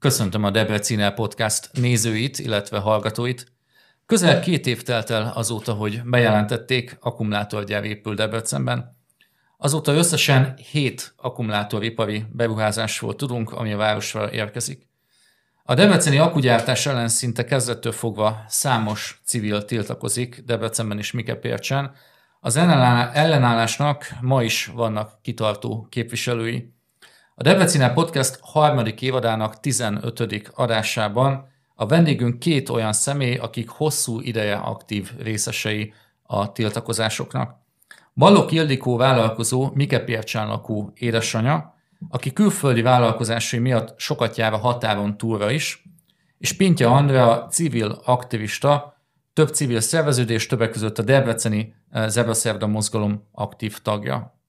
Köszöntöm a Debrecínel Podcast nézőit, illetve hallgatóit. Közel két év telt el azóta, hogy bejelentették, akkumulátorgyár épül Debrecenben. Azóta összesen hét akkumulátoripari beruházásról tudunk, ami a városra érkezik. A debreceni akkugyártás ellen szinte kezdettől fogva számos civil tiltakozik, Debrecenben és Mikepércsen. Az ellenállásnak ma is vannak kitartó képviselői. A Debreciner Podcast harmadik évadának 15. adásában a vendégünk két olyan személy, akik hosszú ideje aktív részesei a tiltakozásoknak. Ballok Ildikó vállalkozó Mike Pércsán lakó édesanyja, aki külföldi vállalkozásai miatt sokat jár a határon túlra is, és Pintja Andrea civil aktivista, több civil szerveződés, többek között a Debreceni eh, Szerda mozgalom aktív tagja.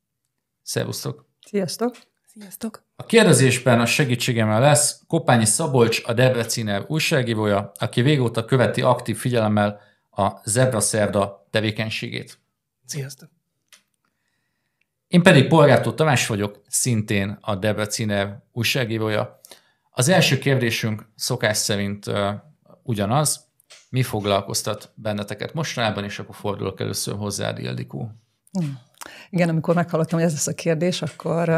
Szervusztok! Sziasztok! Sziasztok! A kérdezésben a segítségemmel lesz Kopányi Szabolcs, a Debrecinev újságívója, aki végóta követi aktív figyelemmel a Zebra Szerda tevékenységét. Sziasztok! Én pedig Polgártó Tamás vagyok, szintén a Debrecinev újságívója. Az első kérdésünk szokás szerint uh, ugyanaz. Mi foglalkoztat benneteket mostanában, és akkor fordulok először hozzád, Ildikó. Hmm. Igen, amikor meghallottam, hogy ez lesz a kérdés, akkor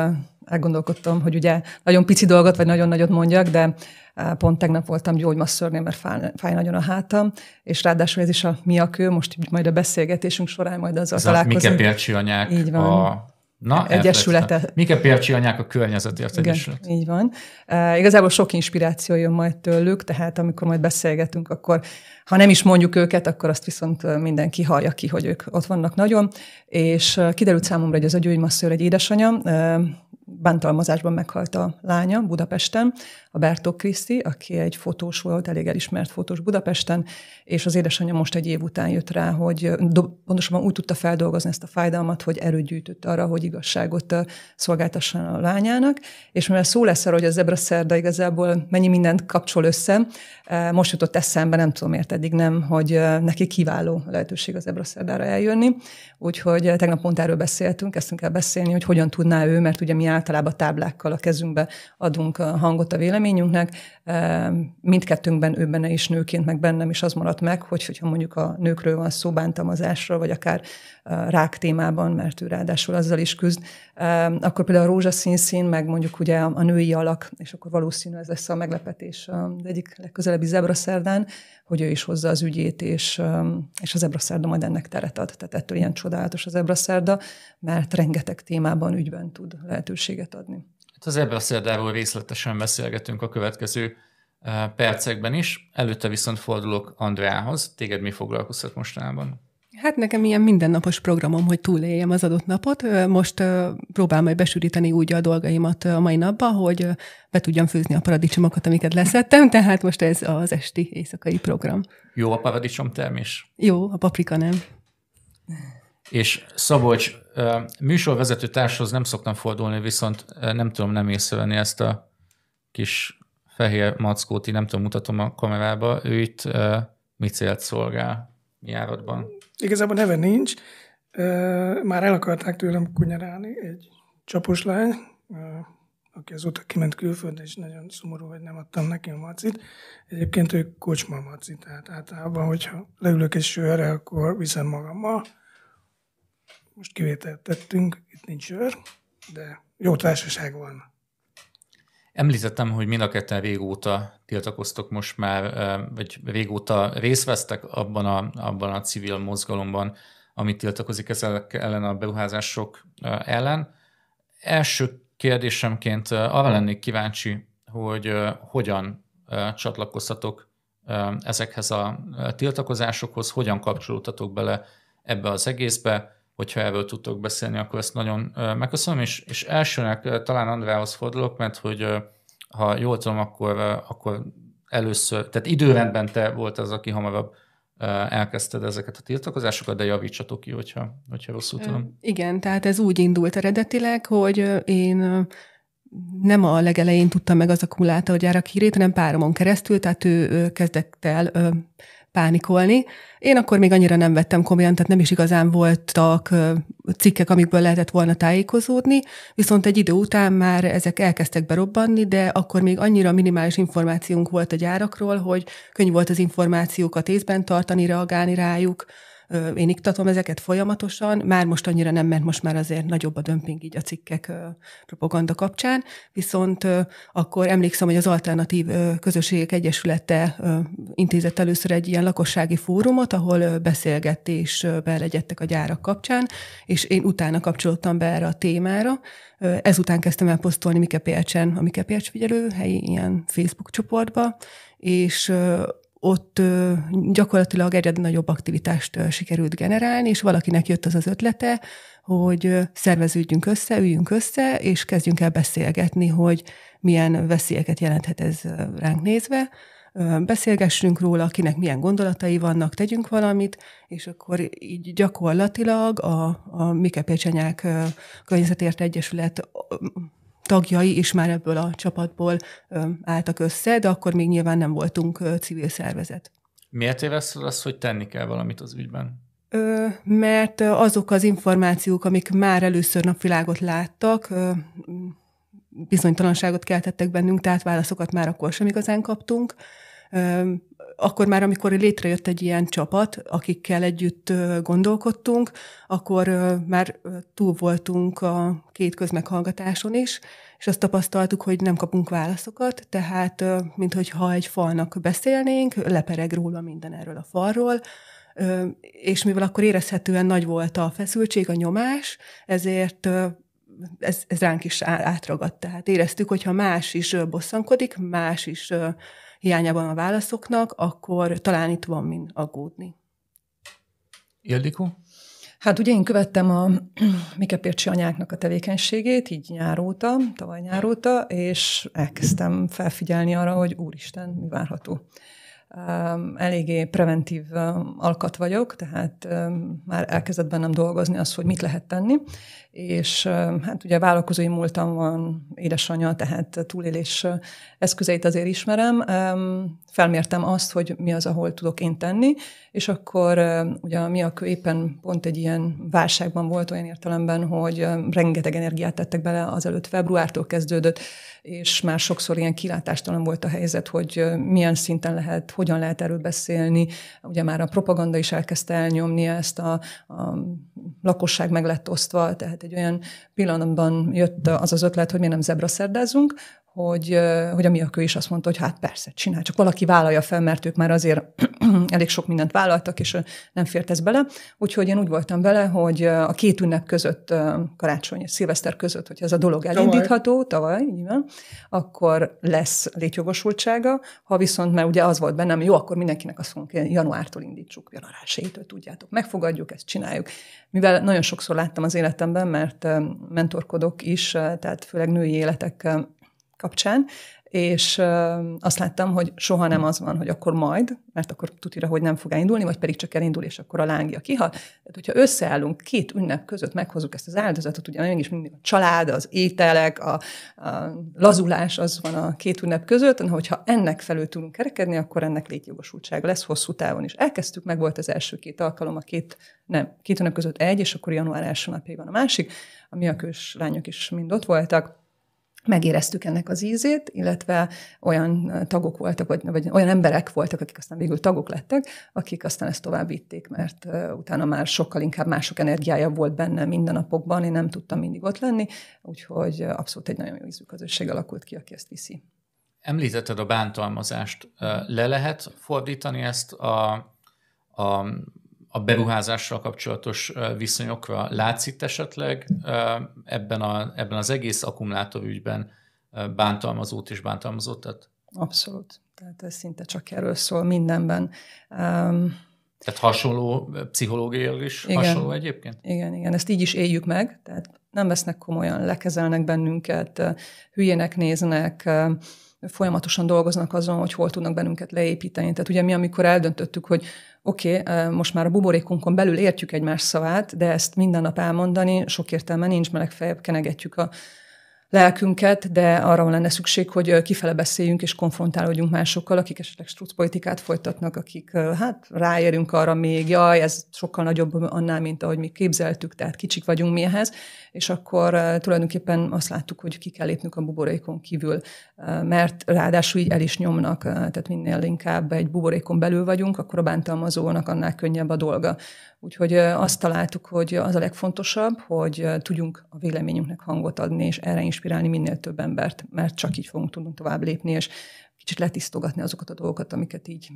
elgondolkodtam, hogy ugye nagyon pici dolgot, vagy nagyon nagyot mondjak, de eh, pont tegnap voltam gyógymasszörnél, mert fáj, fáj nagyon a hátam, és ráadásul ez is a mi a kő, most majd a beszélgetésünk során majd azzal ez találkozunk. Mike Percsi anyák Így van. a Na, Egyesülete. Mike Pércsi anyák a környezetért Igen, egyesület. Így van. E, igazából sok inspiráció jön majd tőlük, tehát amikor majd beszélgetünk, akkor ha nem is mondjuk őket, akkor azt viszont eh, mindenki hallja ki, hogy ők ott vannak nagyon. És kiderült számomra, hogy ez a gyógymasszőr egy édesanyja, bántalmazásban meghalt a lánya Budapesten, a Bertok Kriszti, aki egy fotós volt, elég elismert fotós Budapesten, és az édesanyja most egy év után jött rá, hogy pontosabban úgy tudta feldolgozni ezt a fájdalmat, hogy erőt gyűjtött arra, hogy igazságot szolgáltasson a lányának, és mivel szó lesz arra, hogy a zebra szerda igazából mennyi mindent kapcsol össze, e, most jutott eszembe, nem tudom miért eddig nem, hogy neki kiváló lehetőség az zebra szerdára eljönni, úgyhogy tegnap pont erről beszéltünk, kezdtünk el beszélni, hogy hogyan tudná ő, mert ugye mi általában táblákkal a kezünkbe adunk eh, hangot a véleményünknek. Eh, mindkettőnkben, ő benne is nőként, meg bennem is az maradt meg, hogy, hogyha mondjuk a nőkről van szó bántalmazásról, vagy akár eh, rák témában, mert ő ráadásul azzal is küzd, akkor például a rózsaszín szín, meg mondjuk ugye a női alak, és akkor valószínű ez lesz a meglepetés az egyik legközelebbi zebra szerdán, hogy ő is hozza az ügyét, és, és az Ebraszerda majd ennek teret ad. Tehát ettől ilyen csodálatos az Ebraszerda, mert rengeteg témában, ügyben tud lehetőséget adni. Hát az Ebraszerdáról részletesen beszélgetünk a következő percekben is. Előtte viszont fordulok Andreához. Téged mi foglalkoztat mostanában? Hát nekem ilyen mindennapos programom, hogy túléljem az adott napot. Most próbálom majd besűríteni úgy a dolgaimat a mai napba, hogy be tudjam főzni a paradicsomokat, amiket leszettem, tehát most ez az esti éjszakai program. Jó a paradicsom termés? Jó, a paprika nem. És Szabolcs, műsorvezető társhoz nem szoktam fordulni, viszont nem tudom nem észrevenni ezt a kis fehér mackót, így nem tudom, mutatom a kamerába. Ő itt mit célt szolgál? mi Igazából neve nincs. Már el akarták tőlem kunyarálni egy csapos lány, aki azóta kiment külföldre, és nagyon szomorú, hogy nem adtam neki a macit. Egyébként ő kocsma maci, tehát általában, hogyha leülök egy sörre, akkor viszem magammal. Most kivételt tettünk, itt nincs sör, de jó társaság van. Említettem, hogy mind a ketten régóta tiltakoztok most már, vagy régóta részt vesztek abban a, abban a civil mozgalomban, amit tiltakozik ezek ellen a beruházások ellen. Első kérdésemként arra lennék kíváncsi, hogy hogyan csatlakoztatok ezekhez a tiltakozásokhoz, hogyan kapcsolódtatok bele ebbe az egészbe, hogyha erről tudtok beszélni, akkor ezt nagyon megköszönöm, és, és elsőnek talán Andrához fordulok, mert hogy ha jól tudom, akkor, akkor először, tehát időrendben te volt az, aki hamarabb elkezdted ezeket a tiltakozásokat, de javítsatok ki, hogyha, hogyha rosszul tudom. Igen, tehát ez úgy indult eredetileg, hogy én nem a legelején tudtam meg az akkumulátorgyára hírét, hanem páromon keresztül, tehát ő kezdett el pánikolni. Én akkor még annyira nem vettem komolyan, tehát nem is igazán voltak cikkek, amikből lehetett volna tájékozódni, viszont egy idő után már ezek elkezdtek berobbanni, de akkor még annyira minimális információnk volt a gyárakról, hogy könnyű volt az információkat észben tartani, reagálni rájuk, én iktatom ezeket folyamatosan, már most annyira nem, mert most már azért nagyobb a dömping így a cikkek propaganda kapcsán, viszont akkor emlékszem, hogy az Alternatív Közösségek Egyesülete intézett először egy ilyen lakossági fórumot, ahol beszélgetésbe legyettek a gyárak kapcsán, és én utána kapcsolódtam be erre a témára. Ezután kezdtem el posztolni Mike Pércsen, a Mike figyelő helyi ilyen Facebook csoportba, és ott gyakorlatilag egyre nagyobb aktivitást sikerült generálni, és valakinek jött az az ötlete, hogy szerveződjünk össze, üljünk össze, és kezdjünk el beszélgetni, hogy milyen veszélyeket jelenthet ez ránk nézve. Beszélgessünk róla, akinek milyen gondolatai vannak, tegyünk valamit, és akkor így gyakorlatilag a, a Mike Pécsenyák Környezetért Egyesület tagjai is már ebből a csapatból álltak össze, de akkor még nyilván nem voltunk civil szervezet. Miért éveszted azt, hogy tenni kell valamit az ügyben? Mert azok az információk, amik már először napvilágot láttak, bizonytalanságot keltettek bennünk, tehát válaszokat már akkor sem igazán kaptunk akkor már, amikor létrejött egy ilyen csapat, akikkel együtt gondolkodtunk, akkor már túl voltunk a két közmeghallgatáson is, és azt tapasztaltuk, hogy nem kapunk válaszokat, tehát minthogyha egy falnak beszélnénk, lepereg róla minden erről a falról, és mivel akkor érezhetően nagy volt a feszültség, a nyomás, ezért ez, ez ránk is átragadt. Tehát éreztük, hogy ha más is bosszankodik, más is hiányában a válaszoknak, akkor talán itt van mind aggódni. Ildikó? Hát ugye én követtem a Pércsi anyáknak a tevékenységét, így nyáróta, tavaly nyáróta, és elkezdtem felfigyelni arra, hogy úristen, mi várható. Eléggé preventív alkat vagyok, tehát már elkezdett bennem dolgozni az, hogy mit lehet tenni, és hát ugye vállalkozói múltam van, édesanyja, tehát túlélés eszközeit azért ismerem. Felmértem azt, hogy mi az, ahol tudok én tenni, és akkor ugye mi a Miakő éppen pont egy ilyen válságban volt olyan értelemben, hogy rengeteg energiát tettek bele, azelőtt februártól kezdődött, és már sokszor ilyen kilátástalan volt a helyzet, hogy milyen szinten lehet, hogyan lehet erről beszélni. Ugye már a propaganda is elkezdte elnyomni ezt, a, a lakosság meg lett osztva, tehát egy olyan pillanatban jött az az ötlet, hogy mi nem zebra szerdázunk hogy, hogy a Miakő is azt mondta, hogy hát persze, csinál, csak valaki vállalja fel, mert ők már azért elég sok mindent vállaltak, és nem fért ez bele. Úgyhogy én úgy voltam vele, hogy a két ünnep között, karácsony és szilveszter között, hogy ez a dolog elindítható, tavaly, tavaly így van, akkor lesz létjogosultsága, ha viszont, mert ugye az volt bennem, jó, akkor mindenkinek azt mondjuk, hogy januártól indítsuk, január 1 tudjátok, megfogadjuk, ezt csináljuk. Mivel nagyon sokszor láttam az életemben, mert mentorkodok is, tehát főleg női életek kapcsán, és azt láttam, hogy soha nem az van, hogy akkor majd, mert akkor tutira, hogy nem fog elindulni, vagy pedig csak elindul, és akkor a lángja kihal. Tehát, hogyha összeállunk, két ünnep között meghozunk ezt az áldozatot, ugye mégis mindig a család, az ételek, a, a lazulás az van a két ünnep között, de hogyha ennek felül tudunk kerekedni, akkor ennek létjogosultsága lesz hosszú távon is. Elkezdtük, meg volt az első két alkalom, a két, nem, két ünnep között egy, és akkor január első napjában a másik, a lányok is mind ott voltak, megéreztük ennek az ízét, illetve olyan tagok voltak, vagy, vagy olyan emberek voltak, akik aztán végül tagok lettek, akik aztán ezt tovább vitték, mert utána már sokkal inkább mások energiája volt benne minden napokban, én nem tudtam mindig ott lenni, úgyhogy abszolút egy nagyon jó ízű közösség alakult ki, aki ezt viszi. Említetted a bántalmazást. Le lehet fordítani ezt a, a a beruházással kapcsolatos viszonyokra látsz itt esetleg ebben, a, ebben az egész akkumulátorügyben bántalmazót és bántalmazottat? Abszolút. Tehát ez szinte csak erről szól mindenben. Um, tehát hasonló pszichológiailag is igen, hasonló egyébként? Igen, igen, ezt így is éljük meg, tehát nem vesznek komolyan, lekezelnek bennünket, hülyének néznek, folyamatosan dolgoznak azon, hogy hol tudnak bennünket leépíteni. Tehát ugye mi, amikor eldöntöttük, hogy oké, okay, most már a buborékunkon belül értjük egymás szavát, de ezt minden nap elmondani sok értelme nincs, mert legfeljebb kenegetjük a lelkünket, de arra van lenne szükség, hogy kifele beszéljünk és konfrontálódjunk másokkal, akik esetleg politikát folytatnak, akik hát ráérünk arra még, jaj, ez sokkal nagyobb annál, mint ahogy mi képzeltük, tehát kicsik vagyunk mi ehhez, és akkor tulajdonképpen azt láttuk, hogy ki kell lépnünk a buborékon kívül, mert ráadásul így el is nyomnak, tehát minél inkább egy buborékon belül vagyunk, akkor a bántalmazónak annál könnyebb a dolga. Úgyhogy azt találtuk, hogy az a legfontosabb, hogy tudjunk a véleményünknek hangot adni, és erre inspirálni minél több embert, mert csak így fogunk tudnunk tovább lépni, és kicsit letisztogatni azokat a dolgokat, amiket így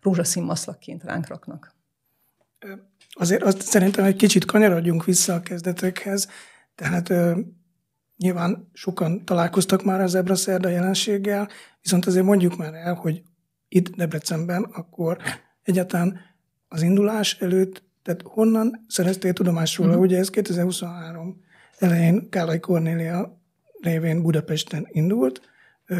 rózsaszín maszlakként ránk raknak. Azért azt szerintem egy kicsit kanyarodjunk vissza a kezdetekhez, tehát nyilván sokan találkoztak már az Ebra Szerda jelenséggel, viszont azért mondjuk már el, hogy itt Debrecenben akkor egyáltalán az indulás előtt tehát honnan szereztél tudomásról, Uh-huh. Mhm. Ugye ez 2023 elején Kálai Kornélia révén Budapesten indult.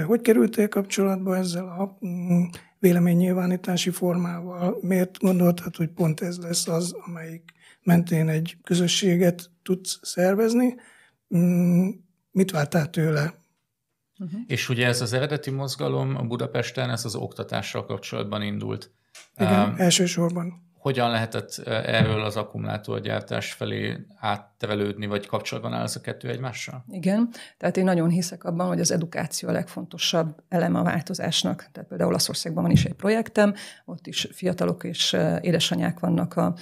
Hogy kerültél kapcsolatba ezzel a mm, véleménynyilvánítási formával? Miért gondoltad, hogy pont ez lesz az, amelyik mentén egy közösséget tudsz szervezni? Mm, mit vártál tőle? Uh-huh. És ugye ez az eredeti mozgalom Budapesten, ez az oktatással kapcsolatban indult. Igen, um, elsősorban hogyan lehetett erről az akkumulátorgyártás felé áttevelődni, vagy kapcsolatban áll ez a kettő egymással? Igen, tehát én nagyon hiszek abban, hogy az edukáció a legfontosabb eleme a változásnak. Tehát például Olaszországban van is egy projektem, ott is fiatalok és édesanyák vannak a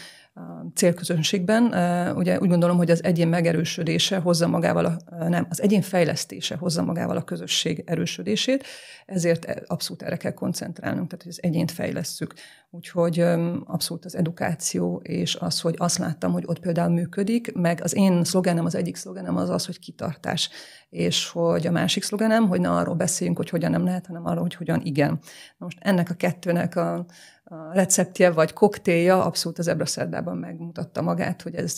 célközönségben. Ugye úgy gondolom, hogy az egyén megerősödése hozza magával, a, nem, az egyén fejlesztése hozza magával a közösség erősödését, ezért e, abszolút erre kell koncentrálnunk, tehát hogy az egyént fejlesszük. Úgyhogy abszolút az edukáció, és az, hogy azt láttam, hogy ott például működik, meg az én szlogenem, az egyik szlogenem az az, hogy kitartás, és hogy a másik szlogenem, hogy ne arról beszéljünk, hogy hogyan nem lehet, hanem arról, hogy hogyan igen. Na most ennek a kettőnek a receptje vagy koktélja abszolút az Ebraszerdában megmutatta magát, hogy ez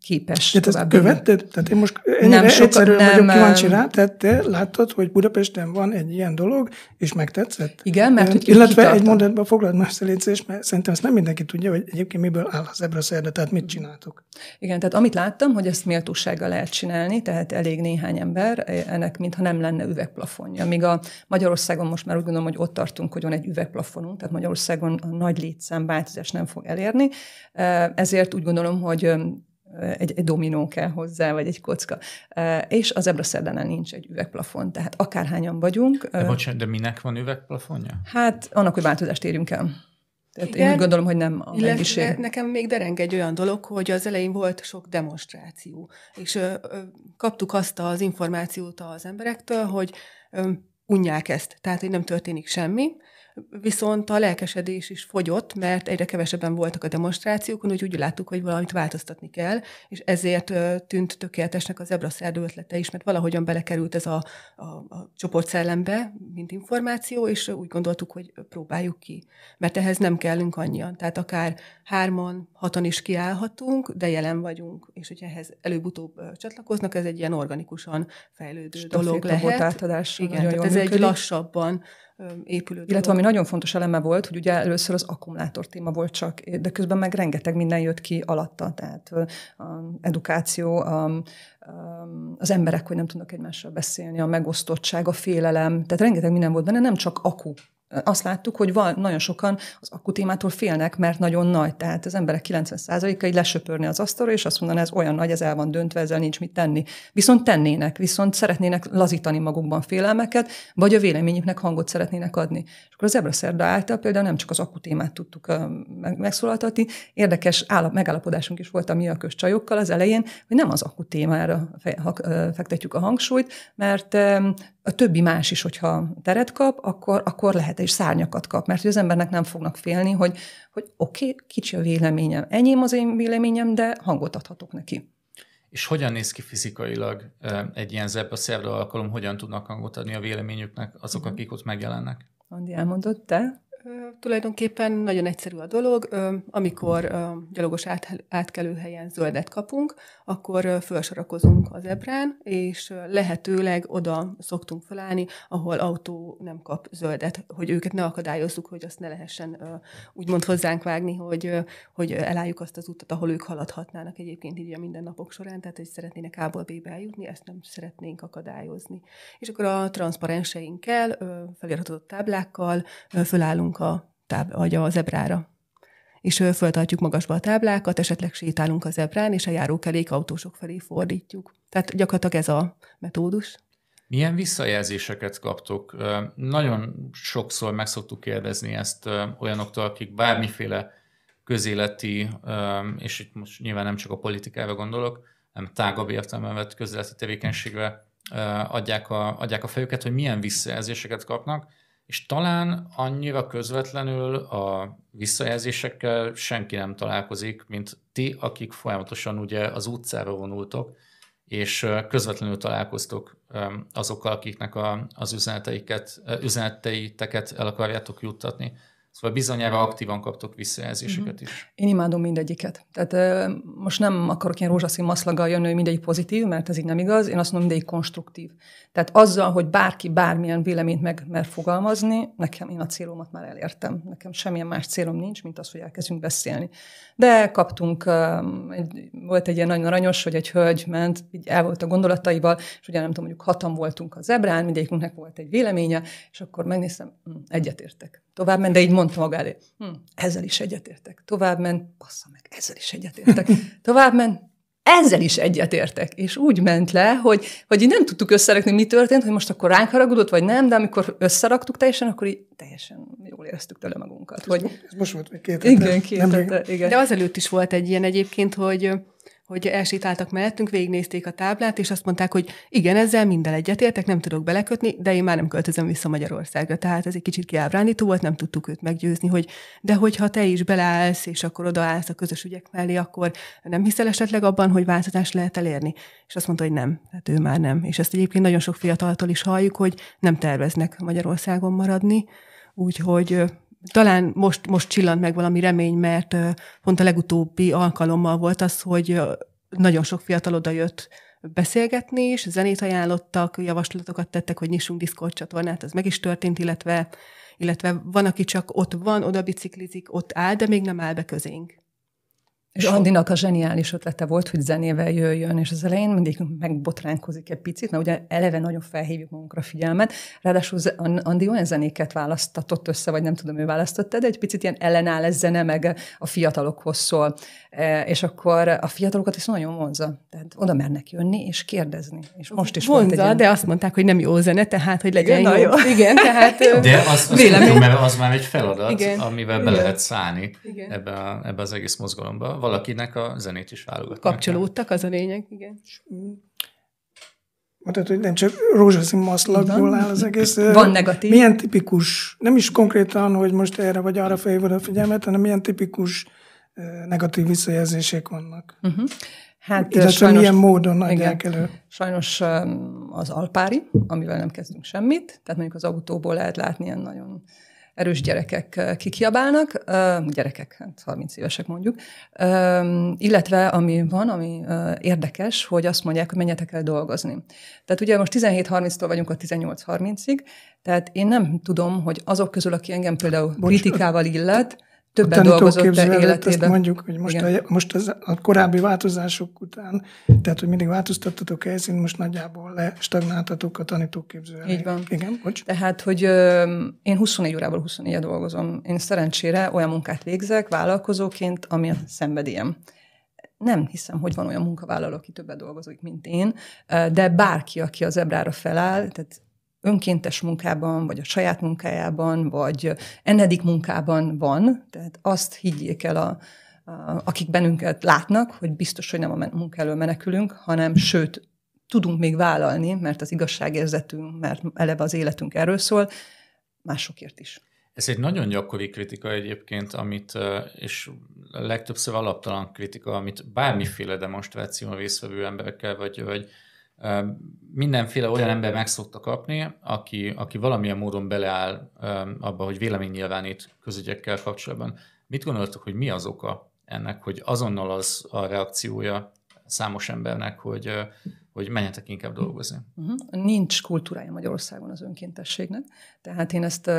képes. Tehát ezt követted? Tehát én most ennyire nem soka, egyszerűen nem, vagyok kíváncsi rá, tehát te láttad, hogy Budapesten van egy ilyen dolog, és megtetszett? Igen, mert hogy Illetve kitartam. egy mondatban foglalt más szelécés, mert szerintem ezt nem mindenki tudja, hogy egyébként miből áll az Ebraszerda, tehát mit csináltok? Igen, tehát amit láttam, hogy ezt méltósággal lehet csinálni, tehát elég néhány ember, e, ennek mintha nem lenne üvegplafonja. Míg a Magyarországon most már úgy gondolom, hogy ott tartunk, hogy van egy üvegplafonunk, tehát Magyarországon a nagy létszám változás nem fog elérni. Ezért úgy gondolom, hogy egy, egy dominó kell hozzá, vagy egy kocka. És az Ebra szerdánál nincs egy üvegplafon, tehát akárhányan vagyunk. De bocsánat, de minek van üvegplafonja? Hát annak, hogy változást érjünk el. Tehát Igen, én úgy gondolom, hogy nem a mennyiség. Nekem még dereng egy olyan dolog, hogy az elején volt sok demonstráció, és ö, ö, kaptuk azt az információt az emberektől, hogy ö, unják ezt, tehát hogy nem történik semmi, viszont a lelkesedés is fogyott, mert egyre kevesebben voltak a demonstrációkon, úgyhogy úgy láttuk, hogy valamit változtatni kell, és ezért tűnt tökéletesnek az Szerdő ötlete is, mert valahogyan belekerült ez a, a, a csoportszellembe, mint információ, és úgy gondoltuk, hogy próbáljuk ki. Mert ehhez nem kellünk annyian, tehát akár hárman, hatan is kiállhatunk, de jelen vagyunk, és hogyha ehhez előbb-utóbb csatlakoznak, ez egy ilyen organikusan fejlődő Staféta dolog lehet. Igen, tehát ez működik. egy lassabban épülő dolog. Illetve ami nagyon fontos eleme volt, hogy ugye először az akkumulátor téma volt csak, de közben meg rengeteg minden jött ki alatta, tehát um, edukáció, a, az emberek, hogy nem tudnak egymással beszélni, a megosztottság, a félelem, tehát rengeteg minden volt benne, nem csak akku azt láttuk, hogy van, nagyon sokan az akutémától félnek, mert nagyon nagy. Tehát az emberek 90%-a így lesöpörni az asztalra, és azt mondaná, ez olyan nagy, ez el van döntve, ezzel nincs mit tenni. Viszont tennének, viszont szeretnének lazítani magukban félelmeket, vagy a véleményüknek hangot szeretnének adni. És akkor az Ebra Szerda által például nem csak az akutémát tudtuk megszólaltatni, érdekes állap, megállapodásunk is volt a mi a csajokkal az elején, hogy nem az akutémára fektetjük a hangsúlyt, mert a többi más is, hogyha teret kap, akkor, akkor lehet, és szárnyakat kap, mert az embernek nem fognak félni, hogy, hogy oké, okay, kicsi a véleményem, enyém az én véleményem, de hangot adhatok neki. És hogyan néz ki fizikailag egy ilyen zebra szerda alkalom, hogyan tudnak hangot adni a véleményüknek azok, mhm. akik ott megjelennek? Andi, elmondod te? tulajdonképpen nagyon egyszerű a dolog. Amikor gyalogos átkelőhelyen zöldet kapunk, akkor felsorakozunk az ebrán, és lehetőleg oda szoktunk felállni, ahol autó nem kap zöldet, hogy őket ne akadályozzuk, hogy azt ne lehessen úgymond hozzánk vágni, hogy, hogy elálljuk azt az utat, ahol ők haladhatnának egyébként így a mindennapok során, tehát hogy szeretnének A-ból B-be eljutni, ezt nem szeretnénk akadályozni. És akkor a transzparenseinkkel, feliratott táblákkal fölállunk a táb, vagy a zebrára. És föltartjuk magasba a táblákat, esetleg sétálunk a zebrán, és a járókelék autósok felé fordítjuk. Tehát gyakorlatilag ez a metódus. Milyen visszajelzéseket kaptok? Nagyon sokszor meg szoktuk kérdezni ezt olyanoktól, akik bármiféle közéleti, és itt most nyilván nem csak a politikára gondolok, hanem tágabb értelemben vett közéleti tevékenységre adják a, adják a fejüket, hogy milyen visszajelzéseket kapnak, és talán annyira közvetlenül a visszajelzésekkel senki nem találkozik, mint ti, akik folyamatosan ugye az utcára vonultok, és közvetlenül találkoztok azokkal, akiknek a, az üzeneteiket, üzeneteiteket el akarjátok juttatni. Szóval bizonyára aktívan kaptok visszajelzéseket mhm. is. Én imádom mindegyiket. Tehát most nem akarok ilyen rózsaszín maszlaggal jönni, hogy mindegyik pozitív, mert ez így nem igaz. Én azt mondom, mindegyik konstruktív. Tehát azzal, hogy bárki bármilyen véleményt meg mer fogalmazni, nekem én a célomat már elértem. Nekem semmilyen más célom nincs, mint az, hogy elkezdjünk beszélni. De kaptunk, egy, volt egy ilyen nagyon aranyos, hogy egy hölgy ment, így el volt a gondolataival, és ugye nem tudom, mondjuk hatan voltunk a zebrán, mindegyikünknek volt egy véleménye, és akkor megnéztem, hm, egyetértek. Tovább ment, de így mond mondta maga elé, hm, ezzel is egyetértek. Tovább ment, bassza meg, ezzel is egyetértek. Tovább ment, ezzel is egyetértek. És úgy ment le, hogy, hogy így nem tudtuk összerakni, mi történt, hogy most akkor ránk haragudott, vagy nem, de amikor összeraktuk teljesen, akkor így teljesen jól éreztük tőle magunkat. Ez hogy... Ez most volt két hete. Igen, két hete, igen. De azelőtt is volt egy ilyen egyébként, hogy hogy elsétáltak mellettünk, végignézték a táblát, és azt mondták, hogy igen, ezzel minden egyetértek, nem tudok belekötni, de én már nem költözöm vissza Magyarországra. Tehát ez egy kicsit kiábrándító volt, nem tudtuk őt meggyőzni, hogy de hogyha te is beleállsz, és akkor odaállsz a közös ügyek mellé, akkor nem hiszel esetleg abban, hogy változást lehet elérni. És azt mondta, hogy nem, tehát ő már nem. És ezt egyébként nagyon sok fiataltól is halljuk, hogy nem terveznek Magyarországon maradni, úgyhogy talán most, most csillant meg valami remény, mert pont a legutóbbi alkalommal volt az, hogy nagyon sok fiatal jött beszélgetni és zenét ajánlottak, javaslatokat tettek, hogy nyissunk Discord csatornát, ez meg is történt, illetve, illetve van, aki csak ott van, oda biciklizik, ott áll, de még nem áll be közénk. És Andinak a zseniális ötlete volt, hogy zenével jöjjön, és az elején mindig megbotránkozik egy picit, mert ugye eleve nagyon felhívjuk magunkra figyelmet, ráadásul Andi olyan zenéket választatott össze, vagy nem tudom, ő választotta, de egy picit ilyen ellenáll ez zene, meg a fiatalokhoz szól, e, és akkor a fiatalokat is nagyon vonza, tehát oda mernek jönni és kérdezni, és most is vonza, volt egy de azt mondták, hogy nem jó zene, tehát hogy legyen jó. jó. Igen, tehát De az, az, mondjuk, mert az már egy feladat, Igen. amivel be Igen. lehet szállni Igen. ebbe, a, ebbe az egész mozgalomba valakinek a zenét is válogatnak. Kapcsolódtak, az a lényeg, igen. Mm, tehát, hogy nem csak rózsaszín maszlagból áll az egész. Van negatív. Milyen tipikus, nem is konkrétan, hogy most erre vagy arra felhívod a figyelmet, hanem milyen tipikus negatív visszajelzések vannak. Uh-huh. Hát Illetve sajnos, milyen módon adják igen, elő? Sajnos az alpári, amivel nem kezdünk semmit, tehát mondjuk az autóból lehet látni ilyen nagyon erős gyerekek kikiabálnak, gyerekek, hát 30 évesek mondjuk, illetve ami van, ami érdekes, hogy azt mondják, hogy menjetek el dolgozni. Tehát ugye most 17-30-tól vagyunk a 18-30-ig, tehát én nem tudom, hogy azok közül, aki engem például Bocs. kritikával illet, többet dolgozott el életében. mondjuk, hogy most, a, most az, a korábbi változások után, tehát, hogy mindig változtattatok helyszínt, most nagyjából lestagnáltatok a tanítóképző elejét. Így van. Igen, bocs. Tehát, hogy ö, én 24 órából 24 dolgozom. Én szerencsére olyan munkát végzek vállalkozóként, ami a szenvedélyem nem hiszem, hogy van olyan munkavállaló, aki többet dolgozik, mint én, de bárki, aki az ebrára feláll, tehát önkéntes munkában, vagy a saját munkájában, vagy enedik munkában van, tehát azt higgyék el a, a, akik bennünket látnak, hogy biztos, hogy nem a munka elől menekülünk, hanem sőt, tudunk még vállalni, mert az igazságérzetünk, mert eleve az életünk erről szól, másokért is. Ez egy nagyon gyakori kritika egyébként, amit, és legtöbbször alaptalan kritika, amit bármiféle a résztvevő emberekkel, vagy, vagy mindenféle olyan ember meg szokta kapni, aki, aki valamilyen módon beleáll abba, hogy nyilvánít közügyekkel kapcsolatban. Mit gondoltok, hogy mi az oka ennek, hogy azonnal az a reakciója számos embernek, hogy, hogy menjetek inkább dolgozni? Mhm. Nincs kultúrája Magyarországon az önkéntességnek, tehát én ezt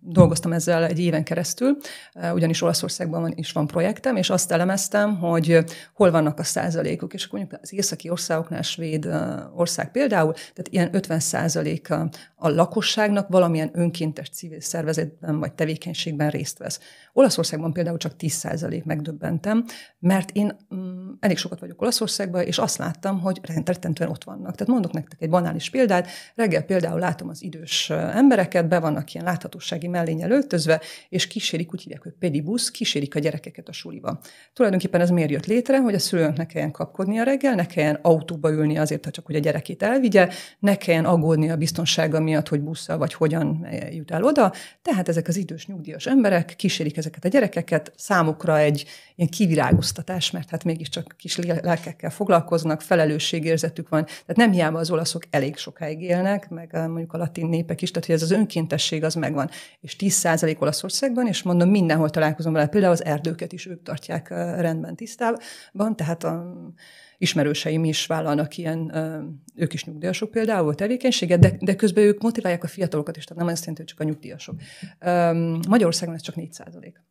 dolgoztam ezzel egy éven keresztül, eh, ugyanis Olaszországban van, is van projektem, és azt elemeztem, hogy eh, hol vannak a százalékok, és mondjuk az északi országoknál, Svéd eh, ország például, tehát ilyen 50 százalék a lakosságnak valamilyen önkéntes civil szervezetben vagy tevékenységben részt vesz. Olaszországban például csak 10 százalék megdöbbentem, mert én mm, elég sokat vagyok Olaszországban, és azt láttam, hogy rendrettentően ott vannak. Tehát mondok nektek egy banális példát, reggel például látom az idős embereket, be vannak ilyen láthatósági fekete mellényel öltözve, és kísérik, úgy hívják, hogy pedibusz, kísérik a gyerekeket a suliba. Tulajdonképpen ez miért jött létre, hogy a szülőnek ne kelljen kapkodni a reggel, ne kelljen autóba ülni azért, ha csak hogy a gyerekét elvigye, ne kelljen aggódni a biztonsága miatt, hogy busszal vagy hogyan jut el oda. Tehát ezek az idős nyugdíjas emberek kísérik ezeket a gyerekeket, számukra egy ilyen kivirágoztatás, mert hát mégiscsak kis lelkekkel foglalkoznak, felelősségérzetük van. Tehát nem hiába az olaszok elég sokáig élnek, meg eh, mondjuk a latin népek is, tehát hogy ez az önkéntesség az megvan és 10% Olaszországban, és mondom, mindenhol találkozom vele, például az erdőket is ők tartják rendben tisztában, tehát a ismerőseim is vállalnak ilyen, ők is nyugdíjasok például tevékenységet, de, de közben ők motiválják a fiatalokat is, tehát nem azt jelenti, hogy csak a nyugdíjasok. Magyarországon ez csak 4 százalék.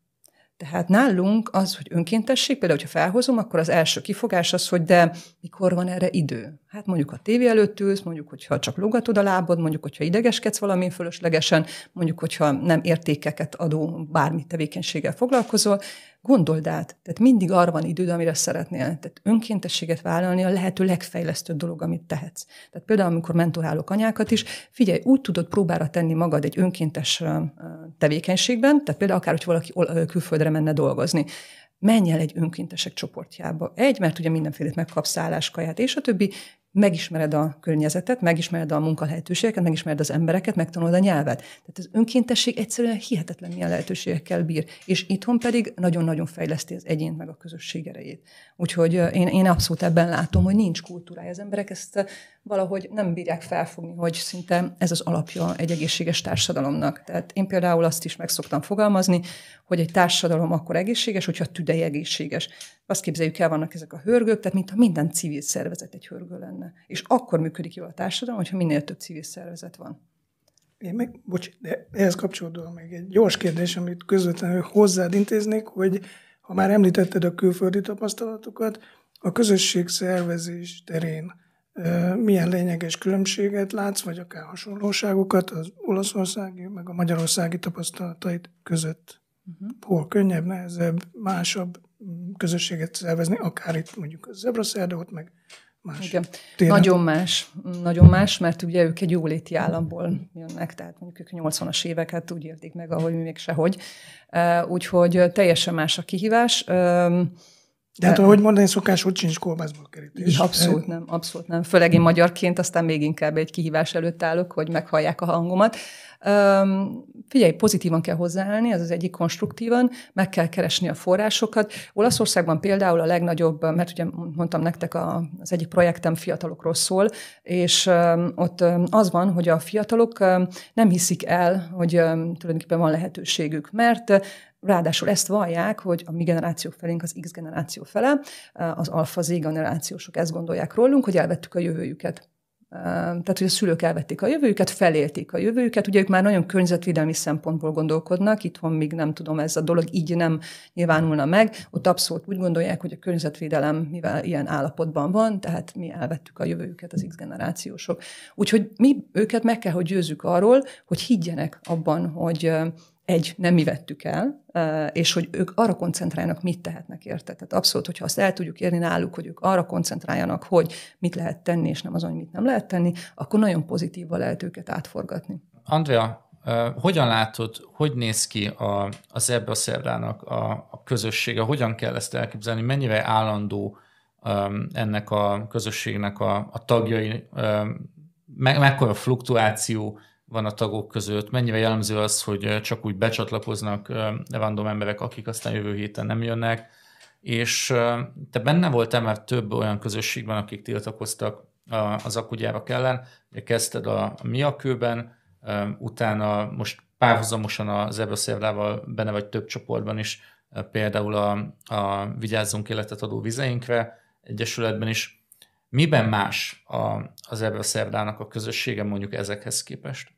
Tehát nálunk az, hogy önkéntesség, például, hogyha felhozom, akkor az első kifogás az, hogy de mikor van erre idő? Hát mondjuk, ha tévé előtt ülsz, mondjuk, hogyha csak lógatod a lábod, mondjuk, hogyha idegeskedsz valamin fölöslegesen, mondjuk, hogyha nem értékeket adó bármi tevékenységgel foglalkozol, gondold át. Tehát mindig arra van időd, amire szeretnél. Tehát önkéntességet vállalni a lehető legfejlesztőbb dolog, amit tehetsz. Tehát például, amikor mentorálok anyákat is, figyelj, úgy tudod próbára tenni magad egy önkéntes tevékenységben, tehát például akár, hogy valaki külföldre menne dolgozni menj el egy önkéntesek csoportjába. Egy, mert ugye mindenfélét megkapsz álláskaját, kaját, és a többi, megismered a környezetet, megismered a munkalehetőségeket, megismered az embereket, megtanulod a nyelvet. Tehát az önkéntesség egyszerűen hihetetlen milyen lehetőségekkel bír, és itthon pedig nagyon-nagyon fejleszti az egyént meg a közösség erejét. Úgyhogy én, én abszolút ebben látom, hogy nincs kultúrája. Az emberek ezt valahogy nem bírják felfogni, hogy szinte ez az alapja egy egészséges társadalomnak. Tehát én például azt is meg szoktam fogalmazni, hogy egy társadalom akkor egészséges, hogyha a tüdei egészséges. Azt képzeljük el, vannak ezek a hörgők, tehát mintha minden civil szervezet egy hörgő lenne. És akkor működik jól a társadalom, hogyha minél több civil szervezet van. Én meg, bocs, de ehhez kapcsolódóan még egy gyors kérdés, amit közvetlenül hozzád intéznék, hogy ha már említetted a külföldi tapasztalatokat, a közösségszervezés terén milyen lényeges különbséget látsz, vagy akár hasonlóságokat az olaszországi, meg a magyarországi tapasztalatait között? Uh-huh. Hol könnyebb, nehezebb, másabb mm, közösséget szervezni, akár itt mondjuk a zebraszerde, ott meg más. Igen. Téren. Nagyon más, nagyon más, mert ugye ők egy jóléti államból jönnek, tehát mondjuk ők 80-as éveket úgy érték meg, ahogy mi még sehogy. Úgyhogy teljesen más a kihívás. De hát, ahogy mondani szokás, hogy sincs kolbászból kerítés. Abszolút nem, abszolút nem. Főleg én magyarként, aztán még inkább egy kihívás előtt állok, hogy meghallják a hangomat. Üm, figyelj, pozitívan kell hozzáállni, ez az egyik konstruktívan, meg kell keresni a forrásokat. Olaszországban például a legnagyobb, mert ugye mondtam nektek, a, az egyik projektem fiatalokról szól, és um, ott um, az van, hogy a fiatalok um, nem hiszik el, hogy um, tulajdonképpen van lehetőségük, mert Ráadásul ezt vallják, hogy a mi generáció felénk az X generáció fele, az alfa Z generációsok ezt gondolják rólunk, hogy elvettük a jövőjüket. Tehát, hogy a szülők elvették a jövőjüket, felélték a jövőjüket, ugye ők már nagyon környezetvédelmi szempontból gondolkodnak, itthon még nem tudom, ez a dolog így nem nyilvánulna meg, ott abszolút úgy gondolják, hogy a környezetvédelem, mivel ilyen állapotban van, tehát mi elvettük a jövőjüket az X generációsok. Úgyhogy mi őket meg kell, hogy győzzük arról, hogy higgyenek abban, hogy egy, nem mi vettük el, és hogy ők arra koncentrálnak, mit tehetnek érte. Tehát abszolút, hogyha azt el tudjuk érni náluk, hogy ők arra koncentráljanak, hogy mit lehet tenni, és nem azon, hogy mit nem lehet tenni, akkor nagyon pozitívval lehet őket átforgatni. Andrea, hogyan látod, hogy néz ki a, az ebbe a szerdának a, a közössége? Hogyan kell ezt elképzelni? Mennyivel állandó um, ennek a közösségnek a, a tagjai? Um, me, mekkora fluktuáció van a tagok között, mennyire jellemző az, hogy csak úgy becsatlakoznak random emberek, akik aztán jövő héten nem jönnek, és te benne voltál már több olyan közösségben, akik tiltakoztak az akugyárak ellen, kezdted a Miakőben, utána most párhuzamosan a Ebroszervlával benne vagy több csoportban is, például a, a Vigyázzunk életet adó vizeinkre egyesületben is. Miben más a, az Ebra a közössége mondjuk ezekhez képest?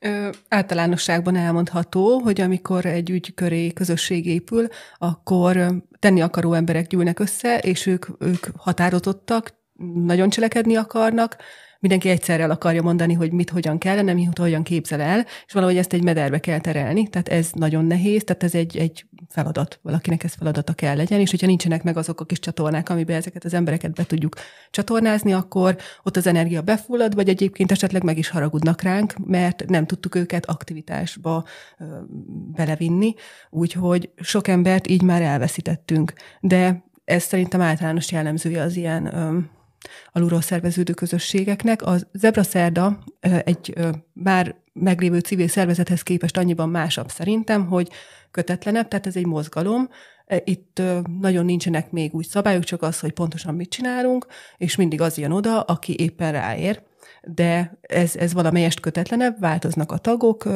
Ö, általánosságban elmondható, hogy amikor egy ügyköré közösség épül, akkor tenni akaró emberek gyűlnek össze, és ők, ők határozottak, nagyon cselekedni akarnak, mindenki egyszerre el akarja mondani, hogy mit hogyan kellene, mi hogyan képzel el, és valahogy ezt egy mederbe kell terelni. Tehát ez nagyon nehéz, tehát ez egy, egy feladat, valakinek ez feladata kell legyen, és hogyha nincsenek meg azok a kis csatornák, amiben ezeket az embereket be tudjuk csatornázni, akkor ott az energia befullad, vagy egyébként esetleg meg is haragudnak ránk, mert nem tudtuk őket aktivitásba belevinni, úgyhogy sok embert így már elveszítettünk. De ez szerintem általános jellemzője az ilyen ö, alulról szerveződő közösségeknek. A Zebra Szerda egy már meglévő civil szervezethez képest annyiban másabb szerintem, hogy kötetlenebb, tehát ez egy mozgalom, e, itt nagyon nincsenek még úgy szabályok, csak az, hogy pontosan mit csinálunk, és mindig az jön oda, aki éppen ráér de ez, ez valamelyest kötetlenebb, változnak a tagok.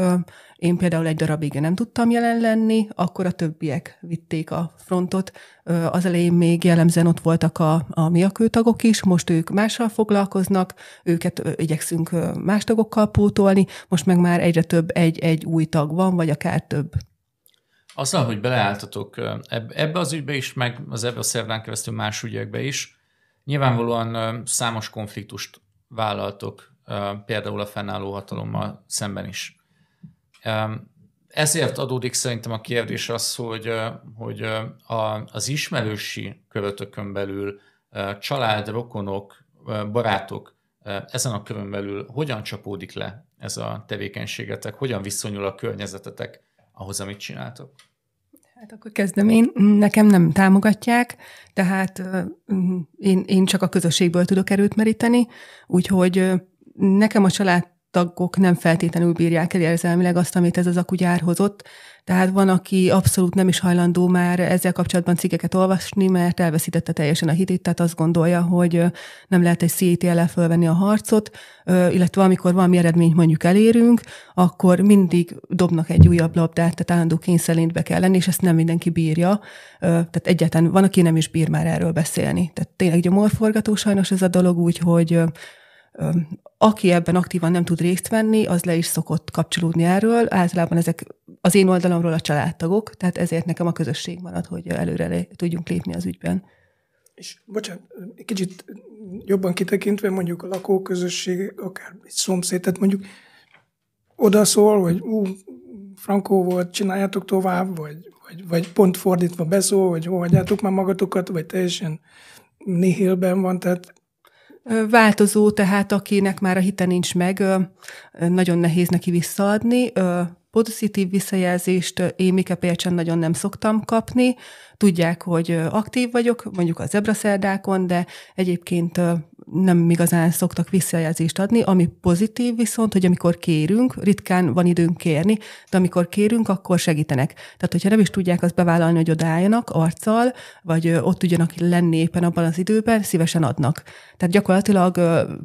Én például egy darabig nem tudtam jelen lenni, akkor a többiek vitték a frontot. Az elején még jellemzően ott voltak a, a miakő tagok is, most ők mással foglalkoznak, őket igyekszünk más tagokkal pótolni, most meg már egyre több egy-egy új tag van, vagy akár több. Azzal, hogy beleálltatok ebbe az ügybe is, meg az ebbe a szerdán keresztül más ügyekbe is, nyilvánvalóan számos konfliktust vállaltok például a fennálló hatalommal szemben is. Ezért adódik szerintem a kérdés az, hogy, hogy az ismerősi körötökön belül család, rokonok, barátok ezen a körön belül hogyan csapódik le ez a tevékenységetek, hogyan viszonyul a környezetetek ahhoz, amit csináltok? Hát akkor kezdem én. Nekem nem támogatják, tehát én, én csak a közösségből tudok erőt meríteni, úgyhogy nekem a család tagok nem feltétlenül bírják el érzelmileg azt, amit ez az akugyár hozott. Tehát van, aki abszolút nem is hajlandó már ezzel kapcsolatban cikkeket olvasni, mert elveszítette teljesen a hitét, tehát azt gondolja, hogy nem lehet egy CET ellen fölvenni a harcot, illetve amikor valami eredményt mondjuk elérünk, akkor mindig dobnak egy újabb labdát, tehát állandó kényszerintbe kell lenni, és ezt nem mindenki bírja. Tehát egyáltalán van, aki nem is bír már erről beszélni. Tehát tényleg gyomorforgató sajnos ez a dolog, úgyhogy aki ebben aktívan nem tud részt venni, az le is szokott kapcsolódni erről. Általában ezek az én oldalamról a családtagok, tehát ezért nekem a közösség marad, hogy előre le, tudjunk lépni az ügyben. És bocsánat, egy kicsit jobban kitekintve mondjuk a lakóközösség, akár egy szomszéd, tehát mondjuk oda szól, hogy ú, frankó volt, csináljátok tovább, vagy, vagy, vagy pont fordítva beszól, hogy hol hagyjátok már magatokat, vagy teljesen nihilben van, tehát Változó, tehát akinek már a hite nincs meg, nagyon nehéz neki visszaadni. Pozitív visszajelzést én Mike Pélcsen nagyon nem szoktam kapni. Tudják, hogy aktív vagyok, mondjuk a zebraszerdákon, de egyébként nem igazán szoktak visszajelzést adni, ami pozitív viszont, hogy amikor kérünk, ritkán van időnk kérni, de amikor kérünk, akkor segítenek. Tehát, hogyha nem is tudják azt bevállalni, hogy odálljanak arccal, vagy ott tudjanak lenni éppen abban az időben, szívesen adnak. Tehát gyakorlatilag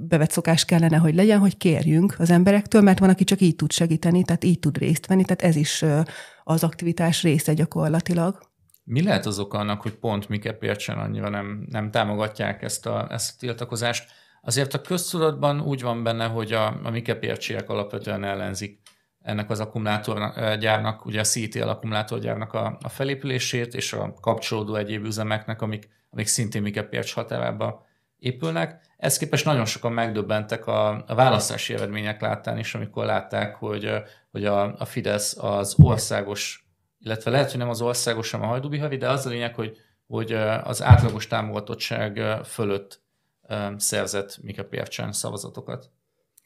bevett szokás kellene, hogy legyen, hogy kérjünk az emberektől, mert van, aki csak így tud segíteni, tehát így tud részt venni, tehát ez is az aktivitás része gyakorlatilag. Mi lehet az oka annak, hogy pont Mike Pércsen annyira nem, nem támogatják ezt a, ezt a tiltakozást? Azért a köztudatban úgy van benne, hogy a, a Mike Pércsiek alapvetően ellenzik ennek az akkumulátorgyárnak, eh, ugye a CT akkumulátorgyárnak a, a felépülését, és a kapcsolódó egyéb üzemeknek, amik, amik szintén Mike Pércs határába épülnek. Ezt képest nagyon sokan megdöbbentek a, a választási eredmények láttán is, amikor látták, hogy, eh, hogy a, a Fidesz az országos illetve lehet, hogy nem az országos, sem a hajdubihavi, de az a lényeg, hogy, hogy az átlagos támogatottság fölött szerzett Mika Pércsán szavazatokat.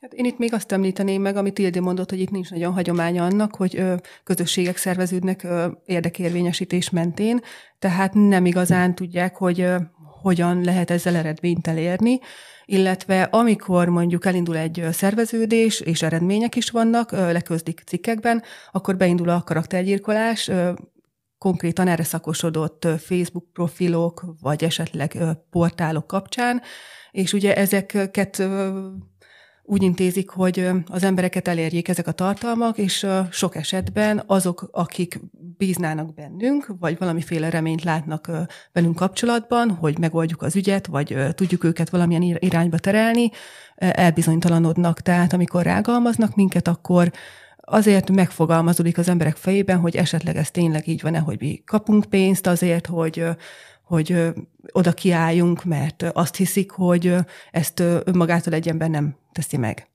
Hát én itt még azt említeném meg, amit Ildi mondott, hogy itt nincs nagyon hagyománya annak, hogy ö, közösségek szerveződnek ö, érdekérvényesítés mentén, tehát nem igazán tudják, hogy ö, hogyan lehet ezzel eredményt elérni, illetve amikor mondjuk elindul egy szerveződés, és eredmények is vannak, leközdik cikkekben, akkor beindul a karaktergyilkolás, konkrétan erre szakosodott Facebook profilok, vagy esetleg portálok kapcsán, és ugye ezeket úgy intézik, hogy az embereket elérjék ezek a tartalmak, és sok esetben azok, akik bíznának bennünk, vagy valamiféle reményt látnak velünk kapcsolatban, hogy megoldjuk az ügyet, vagy tudjuk őket valamilyen irányba terelni, elbizonytalanodnak. Tehát amikor rágalmaznak minket, akkor azért megfogalmazódik az emberek fejében, hogy esetleg ez tényleg így van-e, hogy mi kapunk pénzt azért, hogy, hogy oda kiálljunk, mert azt hiszik, hogy ezt önmagától egy ember nem teszi meg.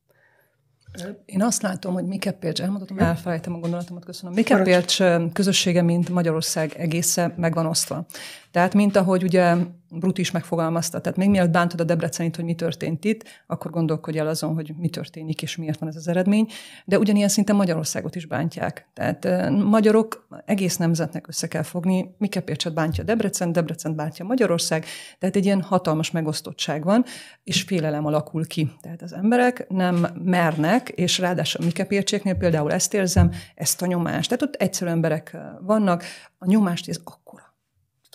Én azt látom, hogy Mike Pércs, elmondhatom, elfelejtem a gondolatomat, köszönöm. Mike Pércs közössége, mint Magyarország egésze meg van osztva. Tehát, mint ahogy ugye Brut is megfogalmazta, tehát még mielőtt bántod a Debrecenit, hogy mi történt itt, akkor gondolkodj el azon, hogy mi történik és miért van ez az eredmény, de ugyanilyen szinten Magyarországot is bántják. Tehát magyarok egész nemzetnek össze kell fogni, Mi Mikepércset bántja Debrecen, Debrecen bántja Magyarország, tehát egy ilyen hatalmas megosztottság van, és félelem alakul ki. Tehát az emberek nem mernek, és ráadásul mi például ezt érzem, ezt a nyomást. Tehát ott egyszerű emberek vannak, a nyomást ez akkor